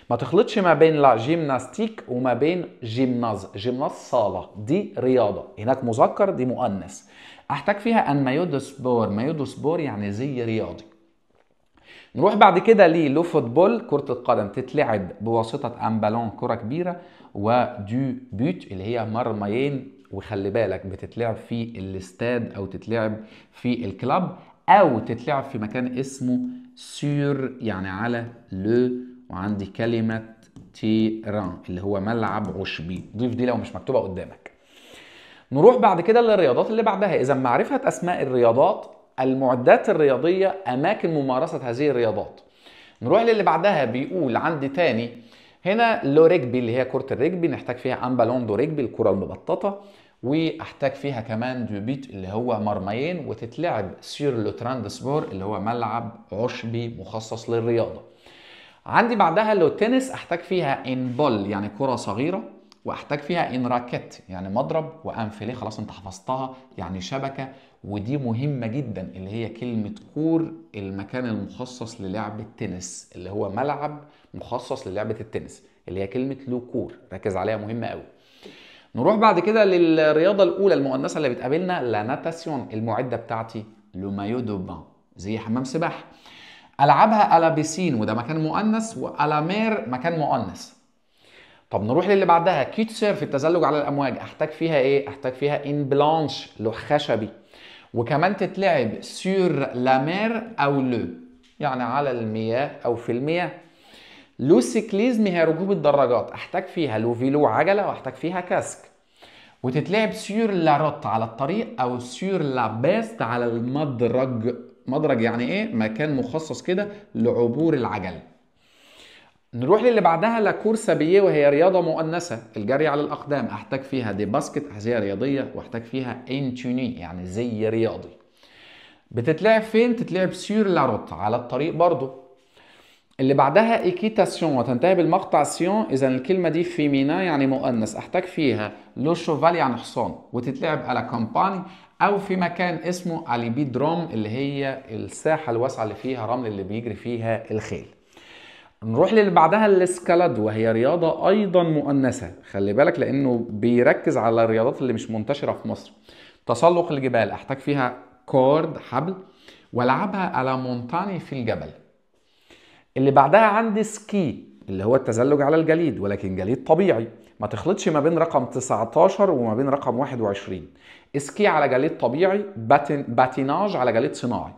ما تخلطش ما بين لا جيمناستيك وما بين جيمناز جيمناز صاله دي رياضه هناك مذكر دي مؤنث احتاج فيها ان مايودو سبور يعني زي رياضي نروح بعد كده للو فوتبول كرة القدم تتلعب بواسطة امبالون كرة كبيرة ودو بيوت اللي هي مرميين وخلي بالك بتتلعب في الاستاد او تتلعب في الكلاب او تتلعب في مكان اسمه سور يعني على لو وعندي كلمة تيران اللي هو ملعب عشبي ضيف دي لو مش مكتوبة قدامك نروح بعد كده للرياضات اللي بعدها اذا معرفه اسماء الرياضات المعدات الرياضيه اماكن ممارسه هذه الرياضات نروح للي بعدها بيقول عندي تاني هنا لو رجبي اللي هي كره الرجبي نحتاج فيها امبالون دو رجبي الكره المبططه واحتاج فيها كمان دو بيت اللي هو مرميين وتتلعب سير لو سبور اللي هو ملعب عشبي مخصص للرياضه عندي بعدها لو تنس احتاج فيها ان بول يعني كره صغيره واحتاج فيها ان راكت يعني مضرب وان خلاص انت حفظتها يعني شبكه ودي مهمه جدا اللي هي كلمه كور المكان المخصص للعب التنس اللي هو ملعب مخصص للعبه التنس اللي هي كلمه لو كور ركز عليها مهمه قوي نروح بعد كده للرياضه الاولى المؤنثه اللي بتقابلنا لا ناتاسيون المعده بتاعتي لو مايو دو بان زي حمام سباحه العبها الابيسين وده مكان مؤنث والامير مكان مؤنث طب نروح للي بعدها كيت سيرف التزلج على الامواج احتاج فيها ايه احتاج فيها ان بلانش لوح خشبي وكمان تتلعب سور لا مير او لو يعني على المياه او في المياه لو سيكليزم هي ركوب الدراجات احتاج فيها لو فيلو عجله واحتاج فيها كاسك وتتلعب سور لا روت على الطريق او سور لا باست على المدرج مدرج يعني ايه مكان مخصص كده لعبور العجل نروح للي بعدها لكور بيه وهي رياضة مؤنثة الجري على الأقدام أحتاج فيها دي باسكت أحذية رياضية وأحتاج فيها انتوني يعني زي رياضي بتتلعب فين؟ تتلعب سير لاروت على الطريق برضه اللي بعدها ايكيتاسيون وتنتهي بالمقطع سيون اذا الكلمه دي فيمينا يعني مؤنث احتاج فيها لو شوفال يعني حصان وتتلعب على كامباني او في مكان اسمه اليبيدروم اللي هي الساحه الواسعه اللي فيها رمل اللي بيجري فيها الخيل نروح للي بعدها الاسكالاد وهي رياضة أيضا مؤنثة خلي بالك لأنه بيركز على الرياضات اللي مش منتشرة في مصر تسلق الجبال أحتاج فيها كورد حبل والعبها على مونتاني في الجبل اللي بعدها عندي سكي اللي هو التزلج على الجليد ولكن جليد طبيعي ما تخلطش ما بين رقم 19 وما بين رقم 21 سكي على جليد طبيعي باتيناج على جليد صناعي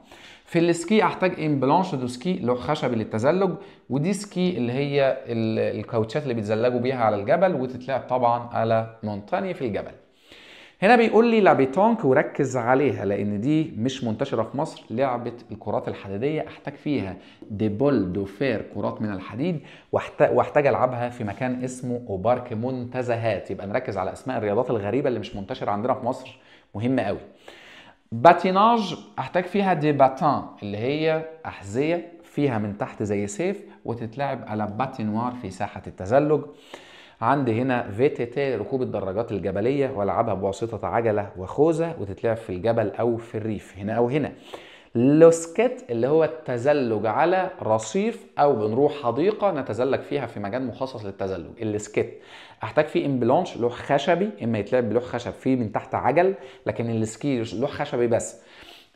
في السكي احتاج ان بلانش دو سكي لو خشب للتزلج ودي سكي اللي هي الكاوتشات اللي بيتزلجوا بيها على الجبل وتتلعب طبعا على مونتاني في الجبل هنا بيقول لي لابيتونك وركز عليها لان دي مش منتشره في مصر لعبه الكرات الحديديه احتاج فيها دي بول دو فير كرات من الحديد واحتاج العبها في مكان اسمه اوبارك منتزهات يبقى نركز على اسماء الرياضات الغريبه اللي مش منتشره عندنا في مصر مهمه قوي باتيناج احتاج فيها دي باتان اللي هي أحذية فيها من تحت زي سيف وتتلعب على باتينوار في ساحة التزلج عندي هنا في تي تي ركوب الدراجات الجبلية والعبها بواسطة عجلة وخوذة وتتلعب في الجبل أو في الريف هنا أو هنا لوسكيت اللي هو التزلج على رصيف او بنروح حديقه نتزلج فيها في مجال مخصص للتزلج السكيت احتاج فيه امبلانش لوح خشبي اما يتلعب بلوح خشب فيه من تحت عجل لكن السكي لوح خشبي بس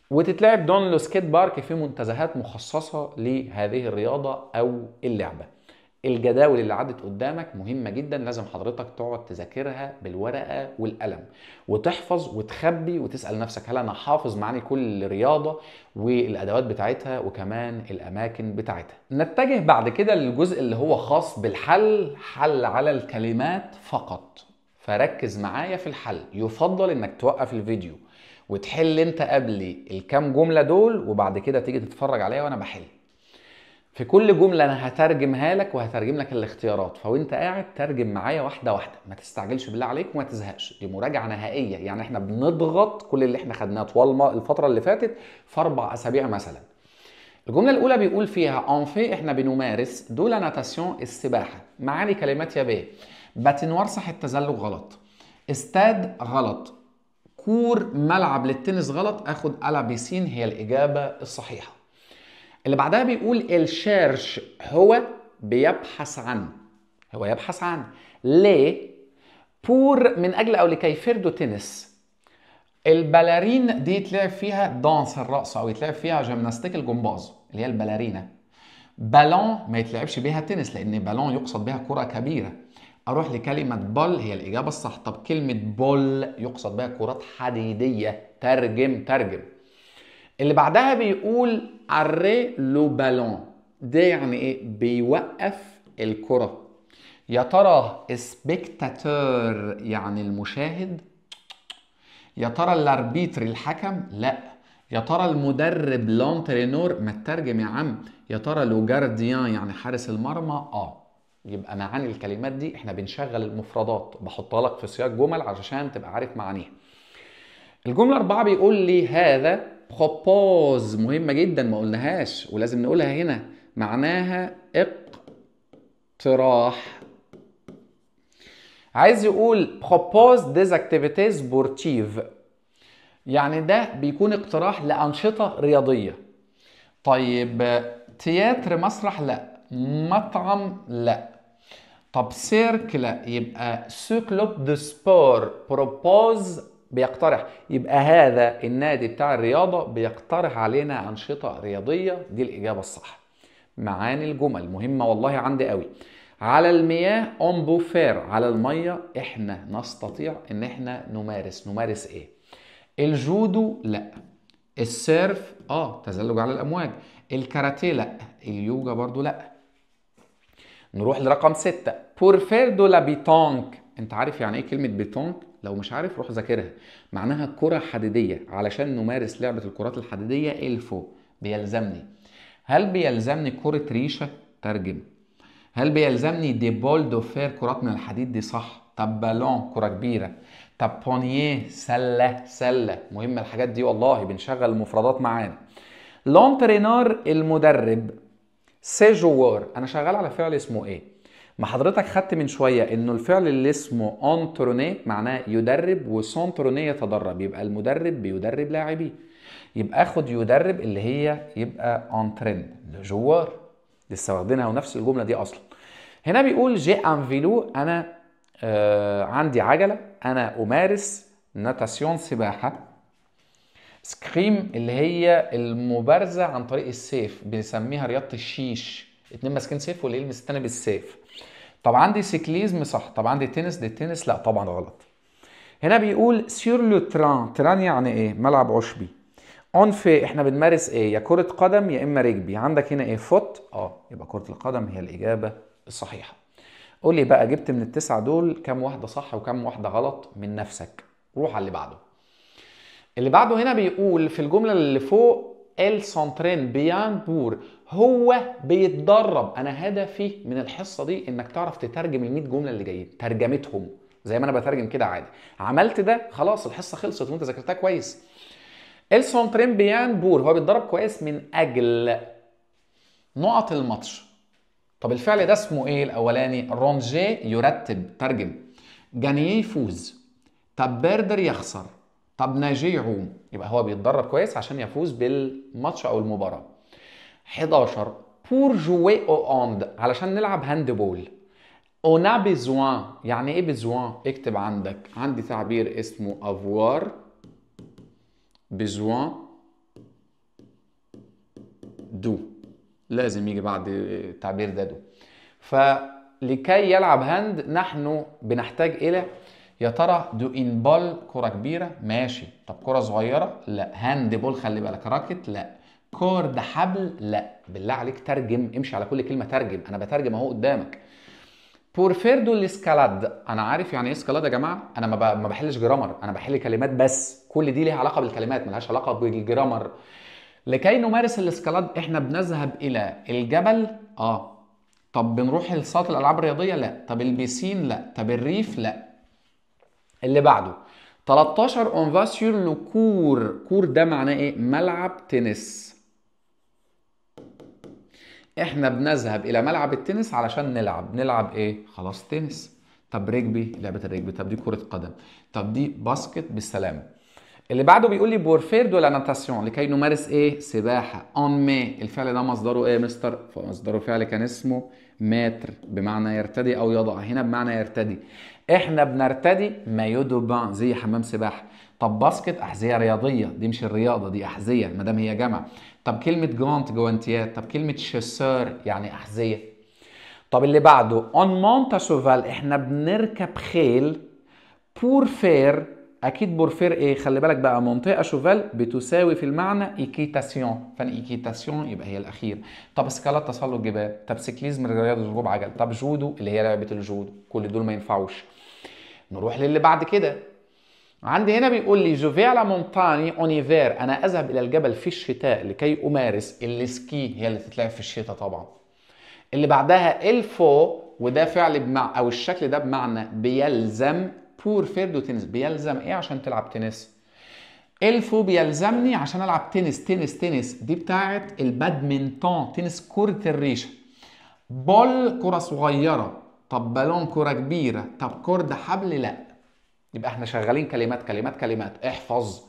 وتتلعب دون لوسكيت بارك في منتزهات مخصصه لهذه الرياضه او اللعبه الجداول اللي عدت قدامك مهمة جدا لازم حضرتك تقعد تذاكرها بالورقة والقلم وتحفظ وتخبي وتسأل نفسك هل أنا حافظ معاني كل رياضة والأدوات بتاعتها وكمان الأماكن بتاعتها نتجه بعد كده للجزء اللي هو خاص بالحل حل على الكلمات فقط فركز معايا في الحل يفضل انك توقف الفيديو وتحل انت قبلي الكام جملة دول وبعد كده تيجي تتفرج عليها وانا بحل في كل جمله انا هترجمها لك وهترجم لك الاختيارات فوانت قاعد ترجم معايا واحده واحده ما تستعجلش بالله عليك وما تزهقش دي مراجعه نهائيه يعني احنا بنضغط كل اللي احنا خدناه طوال الفتره اللي فاتت في اربع اسابيع مثلا الجمله الاولى بيقول فيها اون في احنا بنمارس دولا ناتاسيون السباحه معاني كلمات يابيه صح التزلج غلط استاد غلط كور ملعب للتنس غلط اخد الابيسين بيسين هي الاجابه الصحيحه اللي بعدها بيقول الشيرش هو بيبحث عن هو يبحث عن ليه بور من اجل او لكي فردو تنس البالارين دي يتلعب فيها دانس الرقص او يتلعب فيها جمناستيك الجمباز اللي هي البالارينا بالون ما يتلعبش بيها تنس لان بالون يقصد بها كره كبيره اروح لكلمه بال هي الاجابه الصح طب كلمه بول يقصد بها كرات حديديه ترجم ترجم اللي بعدها بيقول اري لو بالون ده يعني ايه بيوقف الكره يا ترى سبيكتاتور يعني المشاهد يا ترى الاربيتر الحكم لا يا ترى المدرب لونترينور ما تترجم يا عم يا ترى لو جارديان يعني حارس المرمى اه يبقى معاني الكلمات دي احنا بنشغل المفردات بحطها لك في سياق جمل علشان تبقى عارف معانيها الجمله اربعه بيقول لي هذا بروبوز مهمة جدا ما قلناهاش ولازم نقولها هنا معناها اقتراح عايز يقول بروبوز ديز activities sportive يعني ده بيكون اقتراح لأنشطة رياضية طيب تياتر مسرح لا مطعم لا طب سيرك لا يبقى سو كلوب دو سبور بروبوز بيقترح يبقى هذا النادي بتاع الرياضة بيقترح علينا أنشطة رياضية دي الإجابة الصح معاني الجمل مهمة والله عندي قوي على المياه أمبو فير على المية احنا نستطيع ان احنا نمارس نمارس ايه الجودو لا السيرف اه تزلج على الامواج الكاراتيه لا اليوجا برضو لا نروح لرقم ستة بورفير دو لا بيتونك انت عارف يعني ايه كلمة بيتونك لو مش عارف روح ذاكرها معناها كرة حديدية علشان نمارس لعبة الكرات الحديدية الفو بيلزمني هل بيلزمني كرة ريشة ترجم هل بيلزمني دي بول دوفير كرات من الحديد دي صح طب بالون كرة كبيرة طب بونيه سلة سلة مهم الحاجات دي والله بنشغل المفردات معانا لونترينار المدرب سي جوار انا شغال على فعل اسمه ايه ما حضرتك خدت من شويه انه الفعل اللي اسمه انتروني معناه يدرب وسونتروني يتدرب يبقى المدرب بيدرب لاعبيه يبقى اخد يدرب اللي هي يبقى انترين جوار لسه واخدينها ونفس الجمله دي اصلا هنا بيقول جي انفيلو انا آه عندي عجله انا امارس ناتاسيون سباحه سكريم اللي هي المبارزه عن طريق السيف بنسميها رياضه الشيش اتنين ماسكين سيف واللي يلمس التاني بالسيف طب عندي سيكليزم صح طب عندي تنس دي التنس لا طبعا غلط هنا بيقول سير لو تران تران يعني ايه ملعب عشبي اون في احنا بنمارس ايه يا كره قدم يا اما رجبي عندك هنا ايه فوت اه يبقى كره القدم هي الاجابه الصحيحه قول لي بقى جبت من التسعه دول كام واحده صح وكام واحده غلط من نفسك روح على اللي بعده اللي بعده هنا بيقول في الجمله اللي فوق ال سونترين بيان بور هو بيتدرب انا هدفي من الحصه دي انك تعرف تترجم ال 100 جمله اللي جايين ترجمتهم زي ما انا بترجم كده عادي عملت ده خلاص الحصه خلصت وانت ذاكرتها كويس السون ترين بيان بور هو بيتدرب كويس من اجل نقط الماتش طب الفعل ده اسمه ايه الاولاني رونجي يرتب ترجم جانيه يفوز طب بيردر يخسر طب ناجي يعوم يبقى هو بيتدرب كويس عشان يفوز بالماتش او المباراه 11 بور جوي او hand علشان نلعب هاند بول اون ا بيزوان يعني ايه بيزوان اكتب عندك عندي تعبير اسمه افوار بيزوان دو لازم يجي بعد التعبير ده دو فلكي يلعب هاند نحن بنحتاج الى يا ترى دو ان بول كره كبيره ماشي طب كره صغيره لا هاند بول خلي بالك راكت لا كارد حبل لا بالله عليك ترجم امشي على كل كلمه ترجم انا بترجم اهو قدامك بورفيردو الاسكالاد انا عارف يعني ايه اسكالاد يا جماعه انا ما, ما بحلش جرامر انا بحل كلمات بس كل دي ليها علاقه بالكلمات ملهاش علاقه بالجرامر لكي نمارس الاسكالاد احنا بنذهب الى الجبل اه طب بنروح لصالة الالعاب الرياضيه لا طب البيسين لا طب الريف لا اللي بعده 13 اون فاسيور لو كور كور ده معناه ايه ملعب تنس احنا بنذهب الى ملعب التنس علشان نلعب نلعب ايه خلاص تنس طب ريجبي لعبه الريجبي طب دي كره قدم طب دي باسكت بالسلامه اللي بعده بيقول لي بورفير دو لا ناتاسيون لكي نمارس ايه سباحه اون مي الفعل ده مصدره ايه مستر مصدره فعل كان اسمه ماتر بمعنى يرتدي او يضع هنا بمعنى يرتدي احنا بنرتدي مايو دو بان زي حمام سباحه طب باسكت احذيه رياضيه دي مش الرياضه دي احذيه ما دام هي جمع طب كلمة جوانت جوانتيات طب كلمة شسار يعني أحذية طب اللي بعده اون مونتا سوفال احنا بنركب خيل بور فير اكيد بور فير ايه خلي بالك بقى منطقه شوفال بتساوي في المعنى ايكيتاسيون ايكيتاسيون يبقى هي الاخير طب سكالات تسلق جبال طب سيكليزم رياضه ركوب عجل طب جودو اللي هي لعبه الجودو كل دول ما ينفعوش نروح للي بعد كده عندي هنا بيقول لي جوفي على مونتاني اونيفير انا اذهب الى الجبل في الشتاء لكي امارس السكي هي اللي تتلعب في الشتاء طبعا اللي بعدها الفو وده فعل بمع او الشكل ده بمعنى بيلزم بور فيردو تنس بيلزم ايه عشان تلعب تنس الفو بيلزمني عشان العب تنس تنس تنس دي بتاعه البادمنتون تنس كره الريشه بول كره صغيره طب بالون كره كبيره طب كرد حبل لا يبقى احنا شغالين كلمات كلمات كلمات احفظ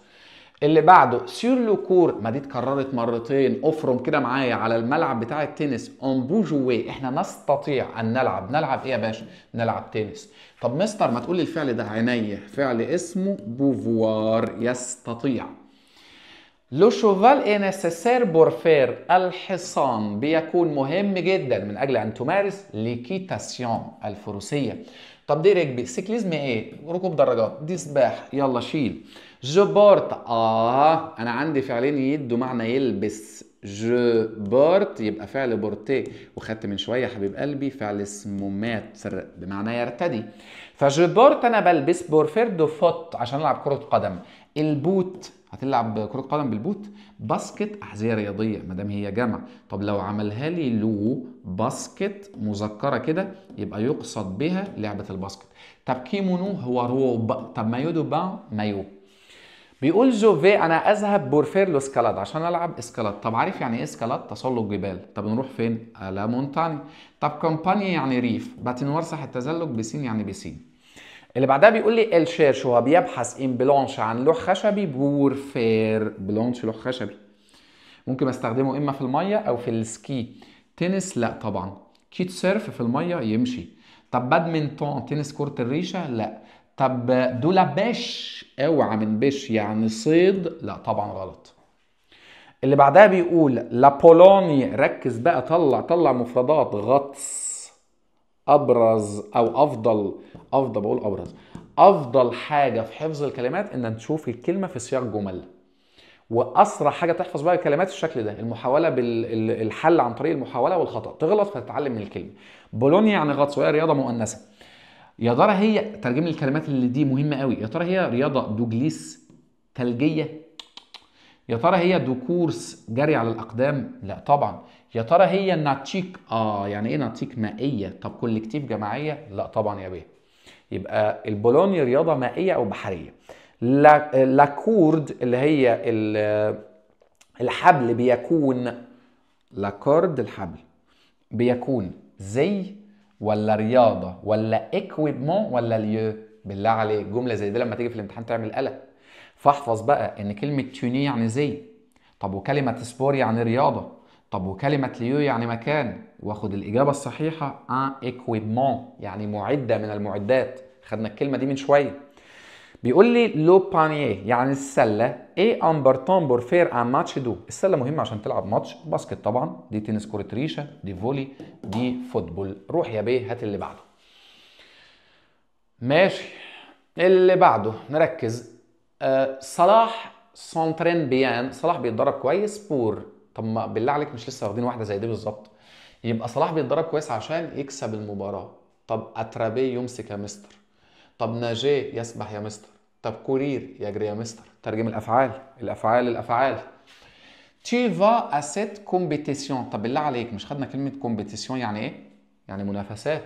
اللي بعده سير لو كور ما دي اتكررت مرتين افرم كده معايا على الملعب بتاع التنس اون بوجوي احنا نستطيع ان نلعب نلعب ايه يا باشا نلعب تنس طب مستر ما تقول لي الفعل ده عينيا فعل اسمه بوفوار يستطيع لو شوفال اي نيسيسير بور فير الحصان بيكون مهم جدا من اجل ان تمارس ليكيتاسيون الفروسيه طب دي ركبي سيكليزم ايه ركوب دراجات دي سباحه يلا شيل بورت اه انا عندي فعلين يدوا معنى يلبس جو بورت يبقى فعل بورتي وخدت من شويه حبيب قلبي فعل اسمه ماتر بمعنى يرتدي فجو بورت انا بلبس بورفير دو فوت عشان العب كره قدم البوت هتلعب كره قدم بالبوت باسكت احذيه رياضيه ما دام هي جمع طب لو عملها لي لو باسكت مذكره كده يبقى يقصد بها لعبه الباسكت طب كيمونو هو روب طب مايو دو بان مايو بيقول جوفي انا اذهب بورفير لسكالات عشان العب اسكالات طب عارف يعني ايه اسكالات تسلق جبال طب نروح فين الا مونتاني طب كومباني يعني ريف باتنوار ساحه التزلج بسين يعني بسين اللي بعدها بيقول لي الشيرش هو بيبحث ان بلونش عن لوح خشبي بور فير بلونش لوح خشبي ممكن استخدمه اما في الميه او في السكي تنس لا طبعا كيت سيرف في الميه يمشي طب بادمنتون تنس كره الريشه لا طب بش اوعى من بش يعني صيد لا طبعا غلط اللي بعدها بيقول لابولوني ركز بقى طلع طلع مفردات غطس ابرز او افضل افضل بقول ابرز افضل حاجه في حفظ الكلمات ان تشوف الكلمه في سياق جمل واسرع حاجه تحفظ بقى الكلمات الشكل ده المحاوله بالحل عن طريق المحاوله والخطا تغلط فتتعلم من الكلمه بولونيا يعني غطس وهي رياضه مؤنثه يا ترى هي ترجم الكلمات اللي دي مهمه قوي يا ترى هي رياضه دوجليس ثلجيه يا ترى هي دوكورس جري على الاقدام لا طبعا يا ترى هي ناتشيك اه يعني ايه ناتشيك مائيه طب كولكتيف جماعيه لا طبعا يا بيه يبقى البولوني رياضه مائيه او بحريه لاكورد اللي هي الحبل بيكون لاكورد الحبل بيكون زي ولا رياضه ولا اكويبمون ولا ليو بالله عليك جمله زي دي لما تيجي في الامتحان تعمل قلق فاحفظ بقى ان كلمه توني يعني زي طب وكلمه سبور يعني رياضه طب وكلمة ليو يعني مكان واخد الإجابة الصحيحة ان ايكويبمون يعني معدة من المعدات خدنا الكلمة دي من شوية بيقول لي لو بانيه يعني السلة اي امبرتون فير ان ماتش دو السلة مهمة عشان تلعب ماتش باسكت طبعا دي تنس كرة ريشة دي فولي دي فوتبول روح يا بيه هات اللي بعده ماشي اللي بعده نركز أه صلاح سونترين بيان صلاح بيتدرب كويس بور طب ما بالله عليك مش لسه واخدين واحده زي دي بالظبط يبقى صلاح بيتدرب كويس عشان يكسب المباراه طب اترابي يمسك يا مستر طب ناجيه يسبح يا مستر طب كورير يجري يا مستر ترجم الافعال الافعال الافعال تي فا اسيت كومبيتيسيون طب بالله عليك مش خدنا كلمه كومبيتيسيون يعني ايه يعني منافسات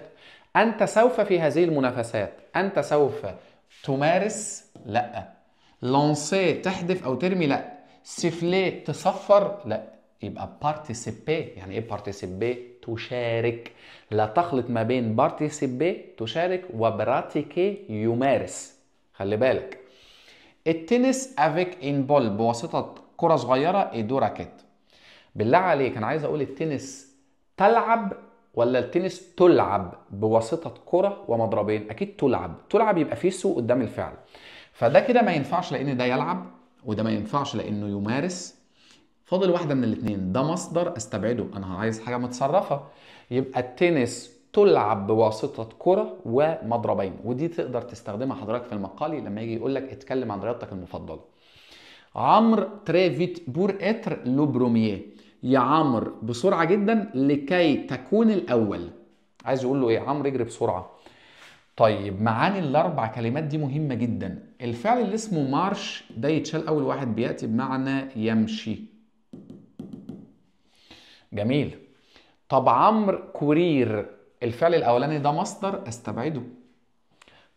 انت سوف في هذه المنافسات انت سوف تمارس لا لانسي تحدف او ترمي لا سيفلي تصفر لا يبقى بارتيسيبي يعني ايه بارتيسيبي تشارك لا تخلط ما بين بارتيسيبي تشارك وبراتيكي يمارس خلي بالك التنس افيك ان بول بواسطه كره صغيره ايدو راكيت بالله عليك انا عايز اقول التنس تلعب ولا التنس تلعب بواسطه كره ومضربين اكيد تلعب تلعب يبقى فيه سوء قدام الفعل فده كده ما ينفعش لان ده يلعب وده ما ينفعش لانه يمارس فاضل واحده من الاثنين ده مصدر استبعده انا عايز حاجه متصرفه يبقى التنس تلعب بواسطه كره ومضربين ودي تقدر تستخدمها حضرتك في المقالي لما يجي يقول لك اتكلم عن رياضتك المفضله عمرو تريفيت بور اتر برومييه يا عمرو بسرعه جدا لكي تكون الاول عايز يقول له ايه عمرو اجري بسرعه طيب معاني الاربع كلمات دي مهمه جدا الفعل اللي اسمه مارش ده يتشال اول واحد بياتي بمعنى يمشي جميل طب عمرو كورير الفعل الاولاني ده مصدر استبعده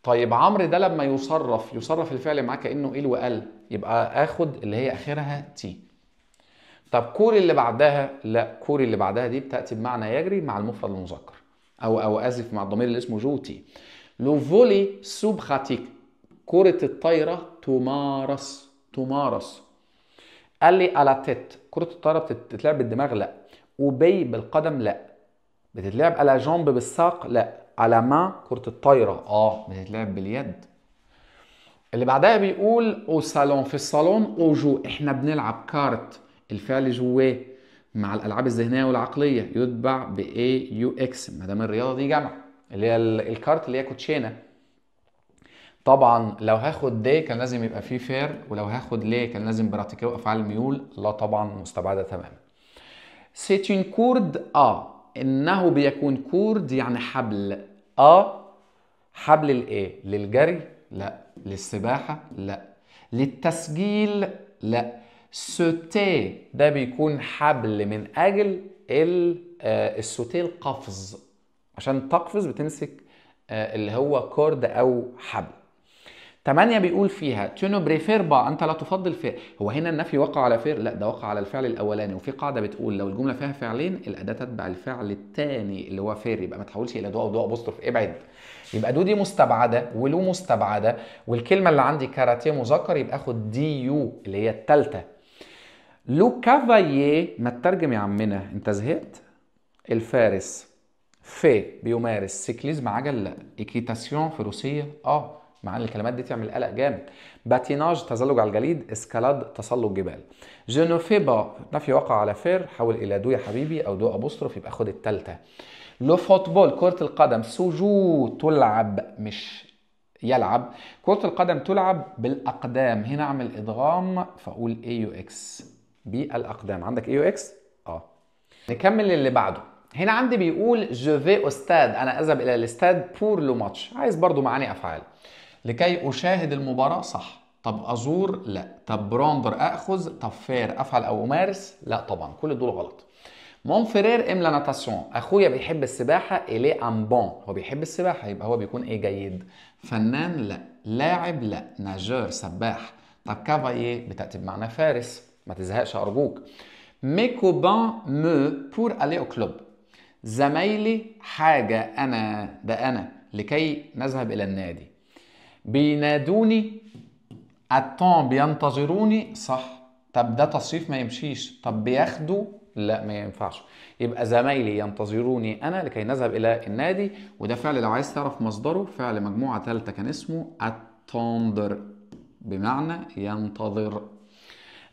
طيب عمرو ده لما يصرف يصرف الفعل معاه كانه ال وال يبقى اخد اللي هي اخرها تي طب كوري اللي بعدها لا كوري اللي بعدها دي بتاتي بمعنى يجري مع المفرد المذكر او او اسف مع الضمير اللي اسمه جوتي لو فولي سوبخاتيك كرة الطايرة تمارس تمارس قال لي على تيت كرة الطايرة بتتلعب بالدماغ لا وبي بالقدم لا بتتلعب على جنب بالساق لا على ما كرة الطايرة اه بتتلعب باليد اللي بعدها بيقول او صالون في الصالون او جو احنا بنلعب كارت الفعل جواه مع الالعاب الذهنيه والعقليه يتبع ب اي يو اكس ما دام الرياضه دي جمع اللي هي الكارت اللي هي كوتشينه طبعا لو هاخد دي كان لازم يبقى فيه فير ولو هاخد ليه كان لازم براتيكاو افعال ميول لا طبعا مستبعده تماما C'est une كورد A. إنه بيكون كورد يعني حبل A حبل الإيه؟ للجري؟ لا. للسباحة؟ لا. للتسجيل؟ لا. سوتيه ده بيكون حبل من أجل آه، السوتي القفز عشان تقفز بتمسك آه، اللي هو كورد أو حبل. 8 بيقول فيها تونو بريفير با انت لا تفضل فير هو هنا النفي وقع على فير لا ده وقع على الفعل الاولاني وفي قاعده بتقول لو الجمله فيها فعلين الاداه تتبع الفعل الثاني اللي هو فير يبقى ما تحولش الى دو او دو ابوستروف ابعد يبقى دو دي مستبعده ولو مستبعده والكلمه اللي عندي كاراتيه مذكر يبقى اخد دي يو اللي هي الثالثه لو كافاييه ما تترجم يا عمنا انت زهقت الفارس في بيمارس سيكليزم عجل لا ايكيتاسيون في روسيه اه معنى الكلمات دي تعمل قلق جامد باتيناج تزلج على الجليد اسكالاد تسلق جبال جينوفيبا نفي وقع على فير حول الى دو يا حبيبي او دو ابوستروف يبقى خد التالتة لو فوتبول كرة القدم سوجو تلعب مش يلعب كرة القدم تلعب بالأقدام هنا أعمل إدغام فأقول اي يو إكس بالأقدام عندك اي يو إكس؟ آه نكمل اللي بعده هنا عندي بيقول جو في استاد انا اذهب الى الاستاد بور لو ماتش عايز برضو معاني افعال لكي أشاهد المباراة صح طب أزور لا طب براندر أخذ طب فير أفعل أو أمارس لا طبعا كل دول غلط مون فرير ام لا ناتاسيون اخويا بيحب السباحه الي ام بون هو بيحب السباحه يبقى هو بيكون ايه جيد فنان لا لاعب لا ناجور سباح طب كافايي بتاتي بمعنى فارس ما تزهقش ارجوك مي كوبان مو بور الي او كلوب زمايلي حاجه انا ده انا لكي نذهب الى النادي بينادوني التون بينتظروني صح طب ده تصريف ما يمشيش طب بياخدوا لا ما ينفعش يبقى زمايلي ينتظروني انا لكي نذهب الى النادي وده فعل لو عايز تعرف مصدره فعل مجموعه ثالثه كان اسمه التندر بمعنى ينتظر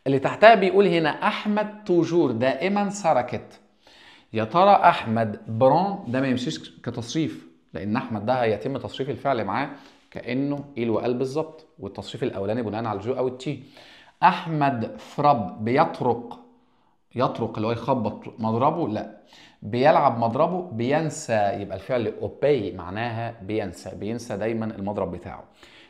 اللي تحتها بيقول هنا احمد توجور دائما سركت يا ترى احمد بران ده ما يمشيش كتصريف لان احمد ده هيتم تصريف الفعل معاه كانه ايه وقال بالظبط والتصريف الاولاني بناء على الجو او التي احمد فرب بيطرق يطرق اللي هو يخبط مضربه لا بيلعب مضربه بينسى يبقى الفعل اوبي معناها بينسى بينسى دايما المضرب بتاعه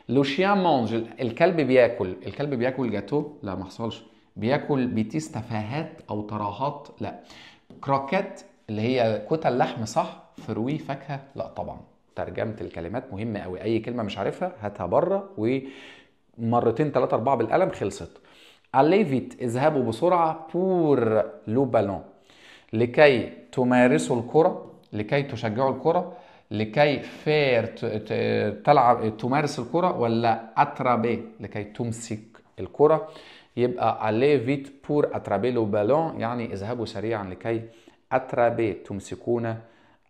لوشيان مونج الكلب بياكل الكلب بياكل جاتو لا ما حصلش بياكل بيتيس تفاهات او تراهات لا كراكات اللي هي كتل لحم صح فروي فاكهه لا طبعا ترجمه الكلمات مهمه قوي اي كلمه مش عارفها هاتها بره ومرتين ثلاثه اربعه بالقلم خلصت أليفيت اذهبوا بسرعه بور لو بالون لكي تمارسوا الكره لكي تشجعوا الكره لكي فير تلعب تمارس الكره ولا اترابي لكي تمسك الكره يبقى أليفيت فيت بور اترابي لو بالون يعني اذهبوا سريعا لكي اترابي تمسكون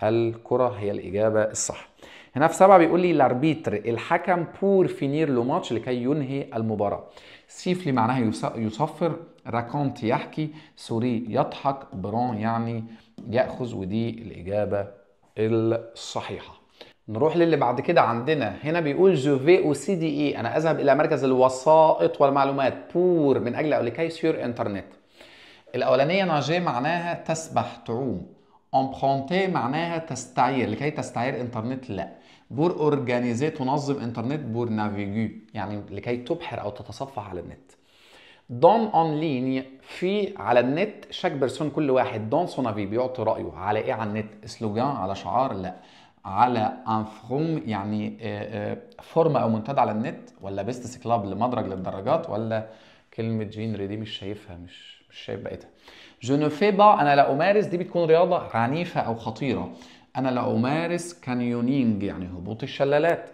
الكره هي الاجابه الصح هنا في سبعة بيقول لي الاربيتر الحكم بور فينير لو ماتش لكي ينهي المباراة سيفلي معناها يصفر راكونت يحكي سوري يضحك برون يعني يأخذ ودي الإجابة الصحيحة نروح للي بعد كده عندنا هنا بيقول جو في او سي دي اي انا اذهب الى مركز الوسائط والمعلومات بور من اجل او لكي سيور انترنت الاولانيه ناجي معناها تسبح تعوم امبرونتي معناها تستعير لكي تستعير انترنت لا بور اورجانيزي تنظم انترنت بور نافيجو يعني لكي تبحر او تتصفح على النت دون اون لين في على النت شاك بيرسون كل واحد دون افي بيعطي رايه على ايه على النت سلوجان على شعار لا على ان فروم يعني آه، آه، فورمه او منتدى على النت ولا بيستس كلاب لمدرج للدرجات ولا كلمه جين دي مش شايفها مش مش شايف بقيتها جو نو في با انا لا امارس دي بتكون رياضه عنيفه او خطيره أنا لا أمارس كانيونينج يعني هبوط الشلالات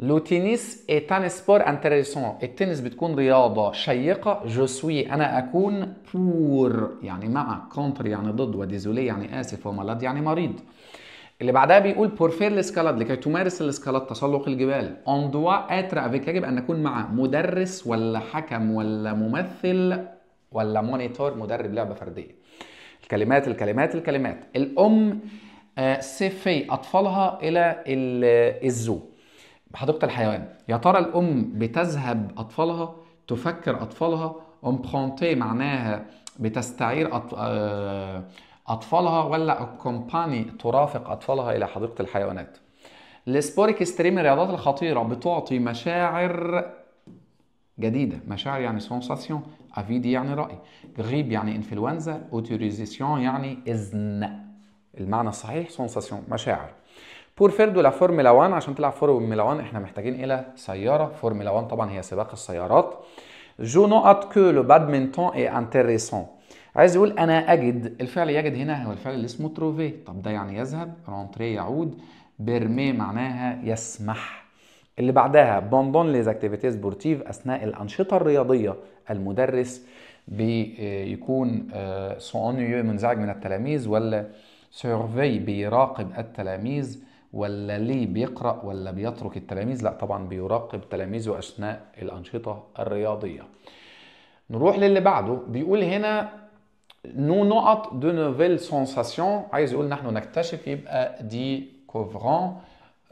لو تنس est un sport التنس بتكون رياضة شيقة جو سوي أنا أكون بور يعني مع كونتر يعني ضد وديزولي يعني آسف وملاد يعني مريض اللي بعدها بيقول بورفير الاسكالاد لكي تمارس الاسكالاد تسلق الجبال اون دوا اتر افيك يجب ان نكون مع مدرس ولا حكم ولا ممثل ولا مونيتور مدرب لعبه فرديه الكلمات الكلمات الكلمات الام آه، سيفي اطفالها الى الزو حديقه الحيوان يا ترى الام بتذهب اطفالها تفكر اطفالها امبرونتي معناها بتستعير آه، اطفالها ولا اكومباني ترافق اطفالها الى حديقه الحيوانات السبوريك ستريم الرياضات الخطيره بتعطي مشاعر جديده مشاعر يعني سونساسيون افيدي يعني راي غيب يعني انفلونزا اوتوريزيسيون يعني اذن المعنى الصحيح سونساسيون مشاعر بور فيردو لفورمولا 1 عشان تلعب فورمولا 1 احنا محتاجين الى سياره فورمولا 1 طبعا هي سباق السيارات جو نوت كو لو بادمنتون اي انتريسون عايز يقول انا اجد الفعل يجد هنا هو الفعل اللي اسمه تروفي طب ده يعني يذهب رونتري يعود بيرمي معناها يسمح اللي بعدها بوندون ليز اكتيفيتي سبورتيف اثناء الانشطه الرياضيه المدرس بيكون سو آه، منزعج من التلاميذ ولا سيرفي بيراقب التلاميذ ولا ليه بيقرأ ولا بيترك التلاميذ لا طبعا بيراقب تلاميذه أثناء الأنشطة الرياضية نروح للي بعده بيقول هنا نو نقط دو نوفيل سونساسيون عايز يقول نحن نكتشف يبقى دي كوفران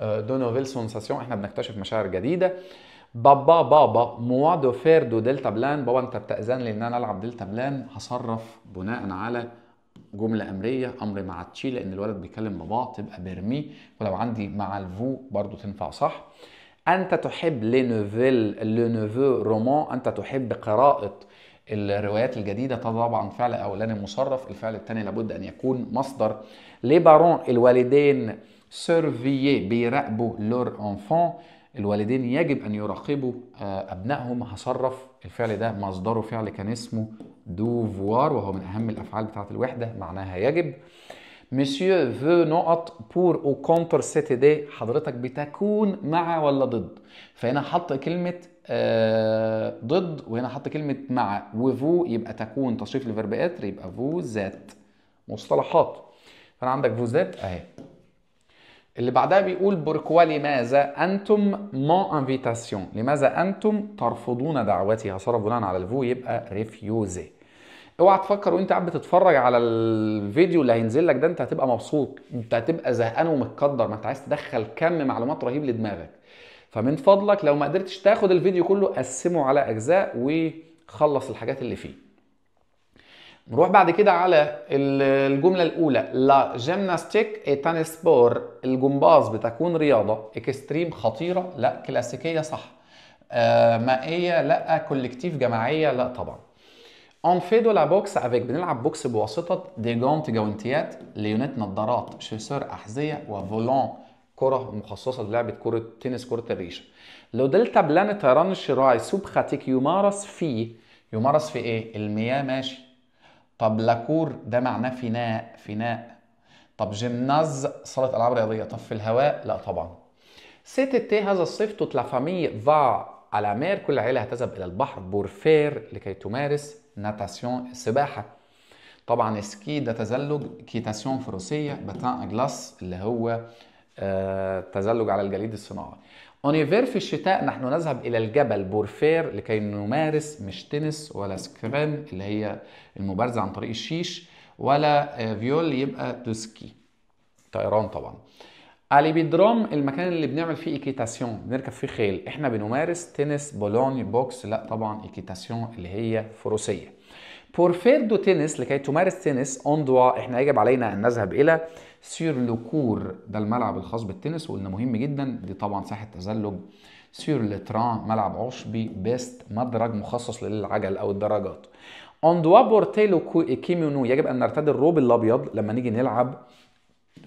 دو نوفيل سونساسيون احنا بنكتشف مشاعر جديده بابا بابا موا دو فير دو دلتا بلان بابا انت بتأذن لي ان انا العب دلتا بلان هصرف بناء على جمله امريه امر مع تشي لان الولد بيكلم باباه تبقى برمي ولو عندي مع الفو برضو تنفع صح انت تحب لنوفيل لنوفو رومان انت تحب قراءه الروايات الجديده طبعا فعل اولاني مصرف الفعل الثاني لابد ان يكون مصدر لي بارون الوالدين سيرفيي بيراقبوا لور انفون الوالدين يجب ان يراقبوا آه، ابنائهم هصرف الفعل ده مصدره فعل كان اسمه دوفوار وهو من اهم الافعال بتاعه الوحده معناها يجب مسيو فو نقط بور او كونتر سيتي دي حضرتك بتكون مع ولا ضد فهنا حط كلمه آه، ضد وهنا حط كلمه مع وفو يبقى تكون تصريف الفيرب اتر يبقى فو ذات مصطلحات فانا عندك فو ذات اهي اللي بعدها بيقول بوركوا لماذا انتم مون انفيتاسيون لماذا انتم ترفضون دعوتي هصرف بناء على الفو يبقى ريفيوزي اوعى تفكر وانت قاعد بتتفرج على الفيديو اللي هينزل لك ده انت هتبقى مبسوط انت هتبقى زهقان ومتقدر ما انت عايز تدخل كم معلومات رهيب لدماغك فمن فضلك لو ما قدرتش تاخد الفيديو كله قسمه على اجزاء وخلص الحاجات اللي فيه نروح بعد كده على الجملة الأولى لا جيمناستيك اي سبور الجمباز بتكون رياضة اكستريم خطيرة لا كلاسيكية صح آه، مائية لا كولكتيف جماعية لا طبعا اون في دو لا بوكس افيك بنلعب بوكس بواسطة دي جونت جوانتيات ليونات نظارات شيسور أحذية وفولون كرة مخصصة للعبة كرة تنس كرة الريشة لو دلتا بلان الطيران الشراعي خاتيك يمارس في يمارس في ايه؟ المياه ماشي طب لاكور ده معناه فناء فناء طب جيمناز صالة ألعاب رياضية طب في الهواء لا طبعا تي هذا الصيف توت لا فامي فا على مير كل عيلة هتذهب إلى البحر بورفير لكي تمارس ناتاسيون السباحة طبعا سكي ده تزلج كيتاسيون فروسية باتان أجلاس اللي هو آه تزلج على الجليد الصناعي أونيفير في الشتاء نحن نذهب إلى الجبل بورفير لكي نمارس مش تنس ولا سكرين اللي هي المبارزة عن طريق الشيش ولا آه، فيول يبقى دوسكي طيران طبعا اليبيدروم المكان اللي بنعمل فيه ايكيتاسيون بنركب فيه خيل احنا بنمارس تنس بولوني بوكس لا طبعا ايكيتاسيون اللي هي فروسيه بورفير دو تنس لكي تمارس تنس اون احنا يجب علينا ان نذهب الى سير لو كور ده الملعب الخاص بالتنس وقلنا مهم جدا دي طبعا ساحه تزلج سير لتران ملعب عشبي بيست مدرج مخصص للعجل او الدراجات اون دوا بورتيلو كيمونو يجب ان نرتدي الروب الابيض لما نيجي نلعب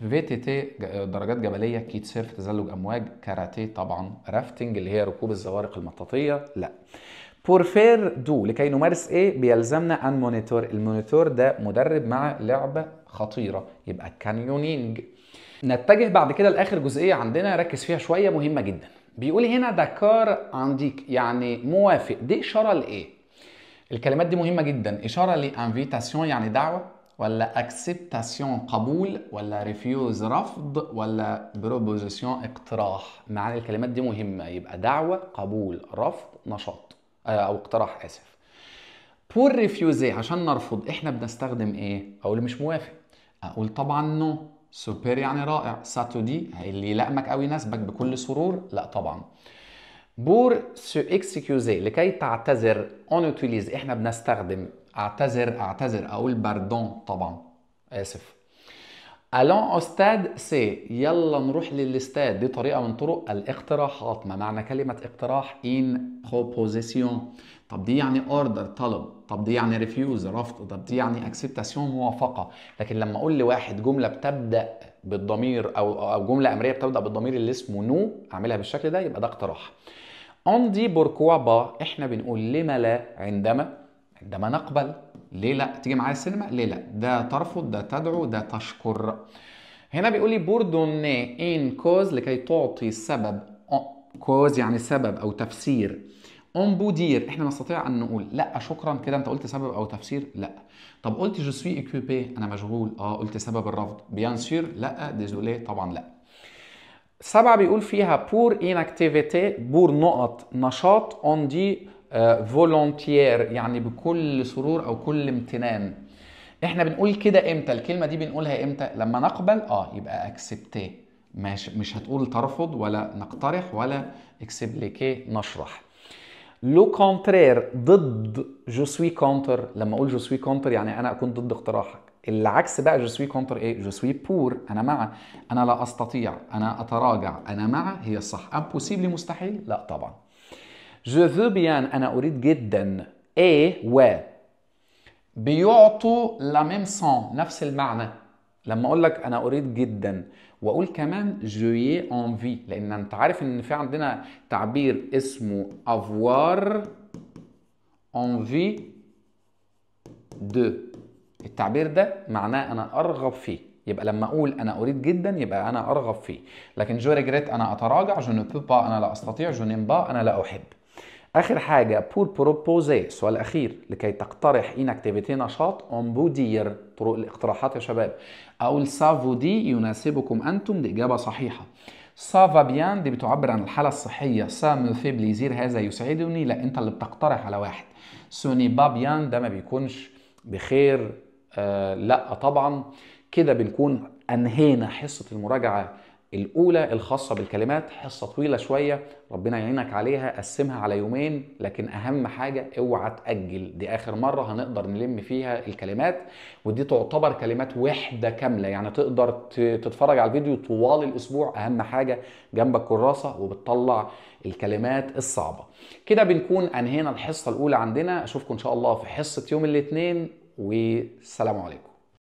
في تي تي درجات جبليه كيت سيرف تزلج امواج كاراتيه طبعا رافتنج اللي هي ركوب الزوارق المطاطيه لا فير دو لكي نمارس ايه بيلزمنا ان مونيتور المونيتور ده مدرب مع لعبه خطيره يبقى كانيونينج نتجه بعد كده لاخر جزئيه عندنا ركز فيها شويه مهمه جدا بيقول هنا داكار انديك يعني موافق دي اشاره لايه الكلمات دي مهمه جدا اشاره لانفيتاسيون يعني دعوه ولا اكسبتاسيون قبول ولا ريفيوز رفض ولا بروبوزيسيون اقتراح معاني الكلمات دي مهمه يبقى دعوه قبول رفض نشاط آه، او اقترح اسف بور ريفيوزي عشان نرفض احنا بنستخدم ايه اقول مش موافق اقول طبعا نو سوبر يعني رائع ساتو دي اللي يلائمك او يناسبك بكل سرور لا طبعا بور سو اكسكيوزي لكي تعتذر اون اوتيليز احنا بنستخدم اعتذر اعتذر اقول باردون طبعا اسف الون او ستاد سي يلا نروح للاستاد دي طريقه من طرق الاقتراحات ما معنى كلمه اقتراح ان بروبوزيسيون طب دي يعني اوردر طلب طب دي يعني ريفيوز رفض طب دي يعني اكسبتاسيون موافقه لكن لما اقول لواحد جمله بتبدا بالضمير او او جمله امريه بتبدا بالضمير اللي اسمه نو اعملها بالشكل ده يبقى ده اقتراح اون دي بوركوا با احنا بنقول لما لا عندما عندما نقبل ليه لا تيجي معايا السينما ليه لا ده ترفض ده تدعو ده تشكر هنا بيقول لي بوردون ان كوز لكي تعطي سبب كوز يعني سبب او تفسير اون بودير احنا نستطيع ان نقول لا شكرا كده انت قلت سبب او تفسير لا طب قلت جو سوي ايكوبي انا مشغول اه قلت سبب الرفض بيان سور لا ديزولي طبعا لا سبعة بيقول فيها بور اكتيفيتي بور نقط نشاط اون دي فولونتير آه، يعني بكل سرور او كل امتنان احنا بنقول كده امتى الكلمه دي بنقولها امتى لما نقبل اه يبقى اكسبتيه ماشي مش هتقول ترفض ولا نقترح ولا اكسبليكي نشرح لو كونترير ضد جو سوي كونتر لما اقول جو سوي كونتر يعني انا اكون ضد اقتراحك العكس بقى جو سوي كونتر ايه جو سوي بور انا مع انا لا استطيع انا اتراجع انا مع هي الصح امبوسيبلي مستحيل لا طبعا Je veux bien. انا اريد جدا إيه و بيعطوا لا ميم سون نفس المعنى لما اقول لك انا اريد جدا واقول كمان جوي انفي لان انت عارف ان في عندنا تعبير اسمه افوار انفي دو التعبير ده معناه انا ارغب فيه يبقى لما اقول انا اريد جدا يبقى انا ارغب فيه لكن جو ريجريت انا اتراجع جو نو با انا لا استطيع جو نيم با انا لا احب اخر حاجه بور بروبوزي السؤال الاخير لكي تقترح ان اكتيفيتي نشاط اون بودير طرق الاقتراحات يا شباب او سافودي يناسبكم انتم دي اجابه صحيحه سافا بيان دي بتعبر عن الحاله الصحيه سا في بليزير هذا يسعدني لا انت اللي بتقترح على واحد سوني با بيان ده ما بيكونش بخير آه لا طبعا كده بنكون انهينا حصه المراجعه الاولى الخاصه بالكلمات حصه طويله شويه ربنا يعينك عليها قسمها على يومين لكن اهم حاجه اوعى تاجل دي اخر مره هنقدر نلم فيها الكلمات ودي تعتبر كلمات وحده كامله يعني تقدر تتفرج على الفيديو طوال الاسبوع اهم حاجه جنبك كراسه وبتطلع الكلمات الصعبه كده بنكون انهينا الحصه الاولى عندنا اشوفكم ان شاء الله في حصه يوم الاثنين والسلام عليكم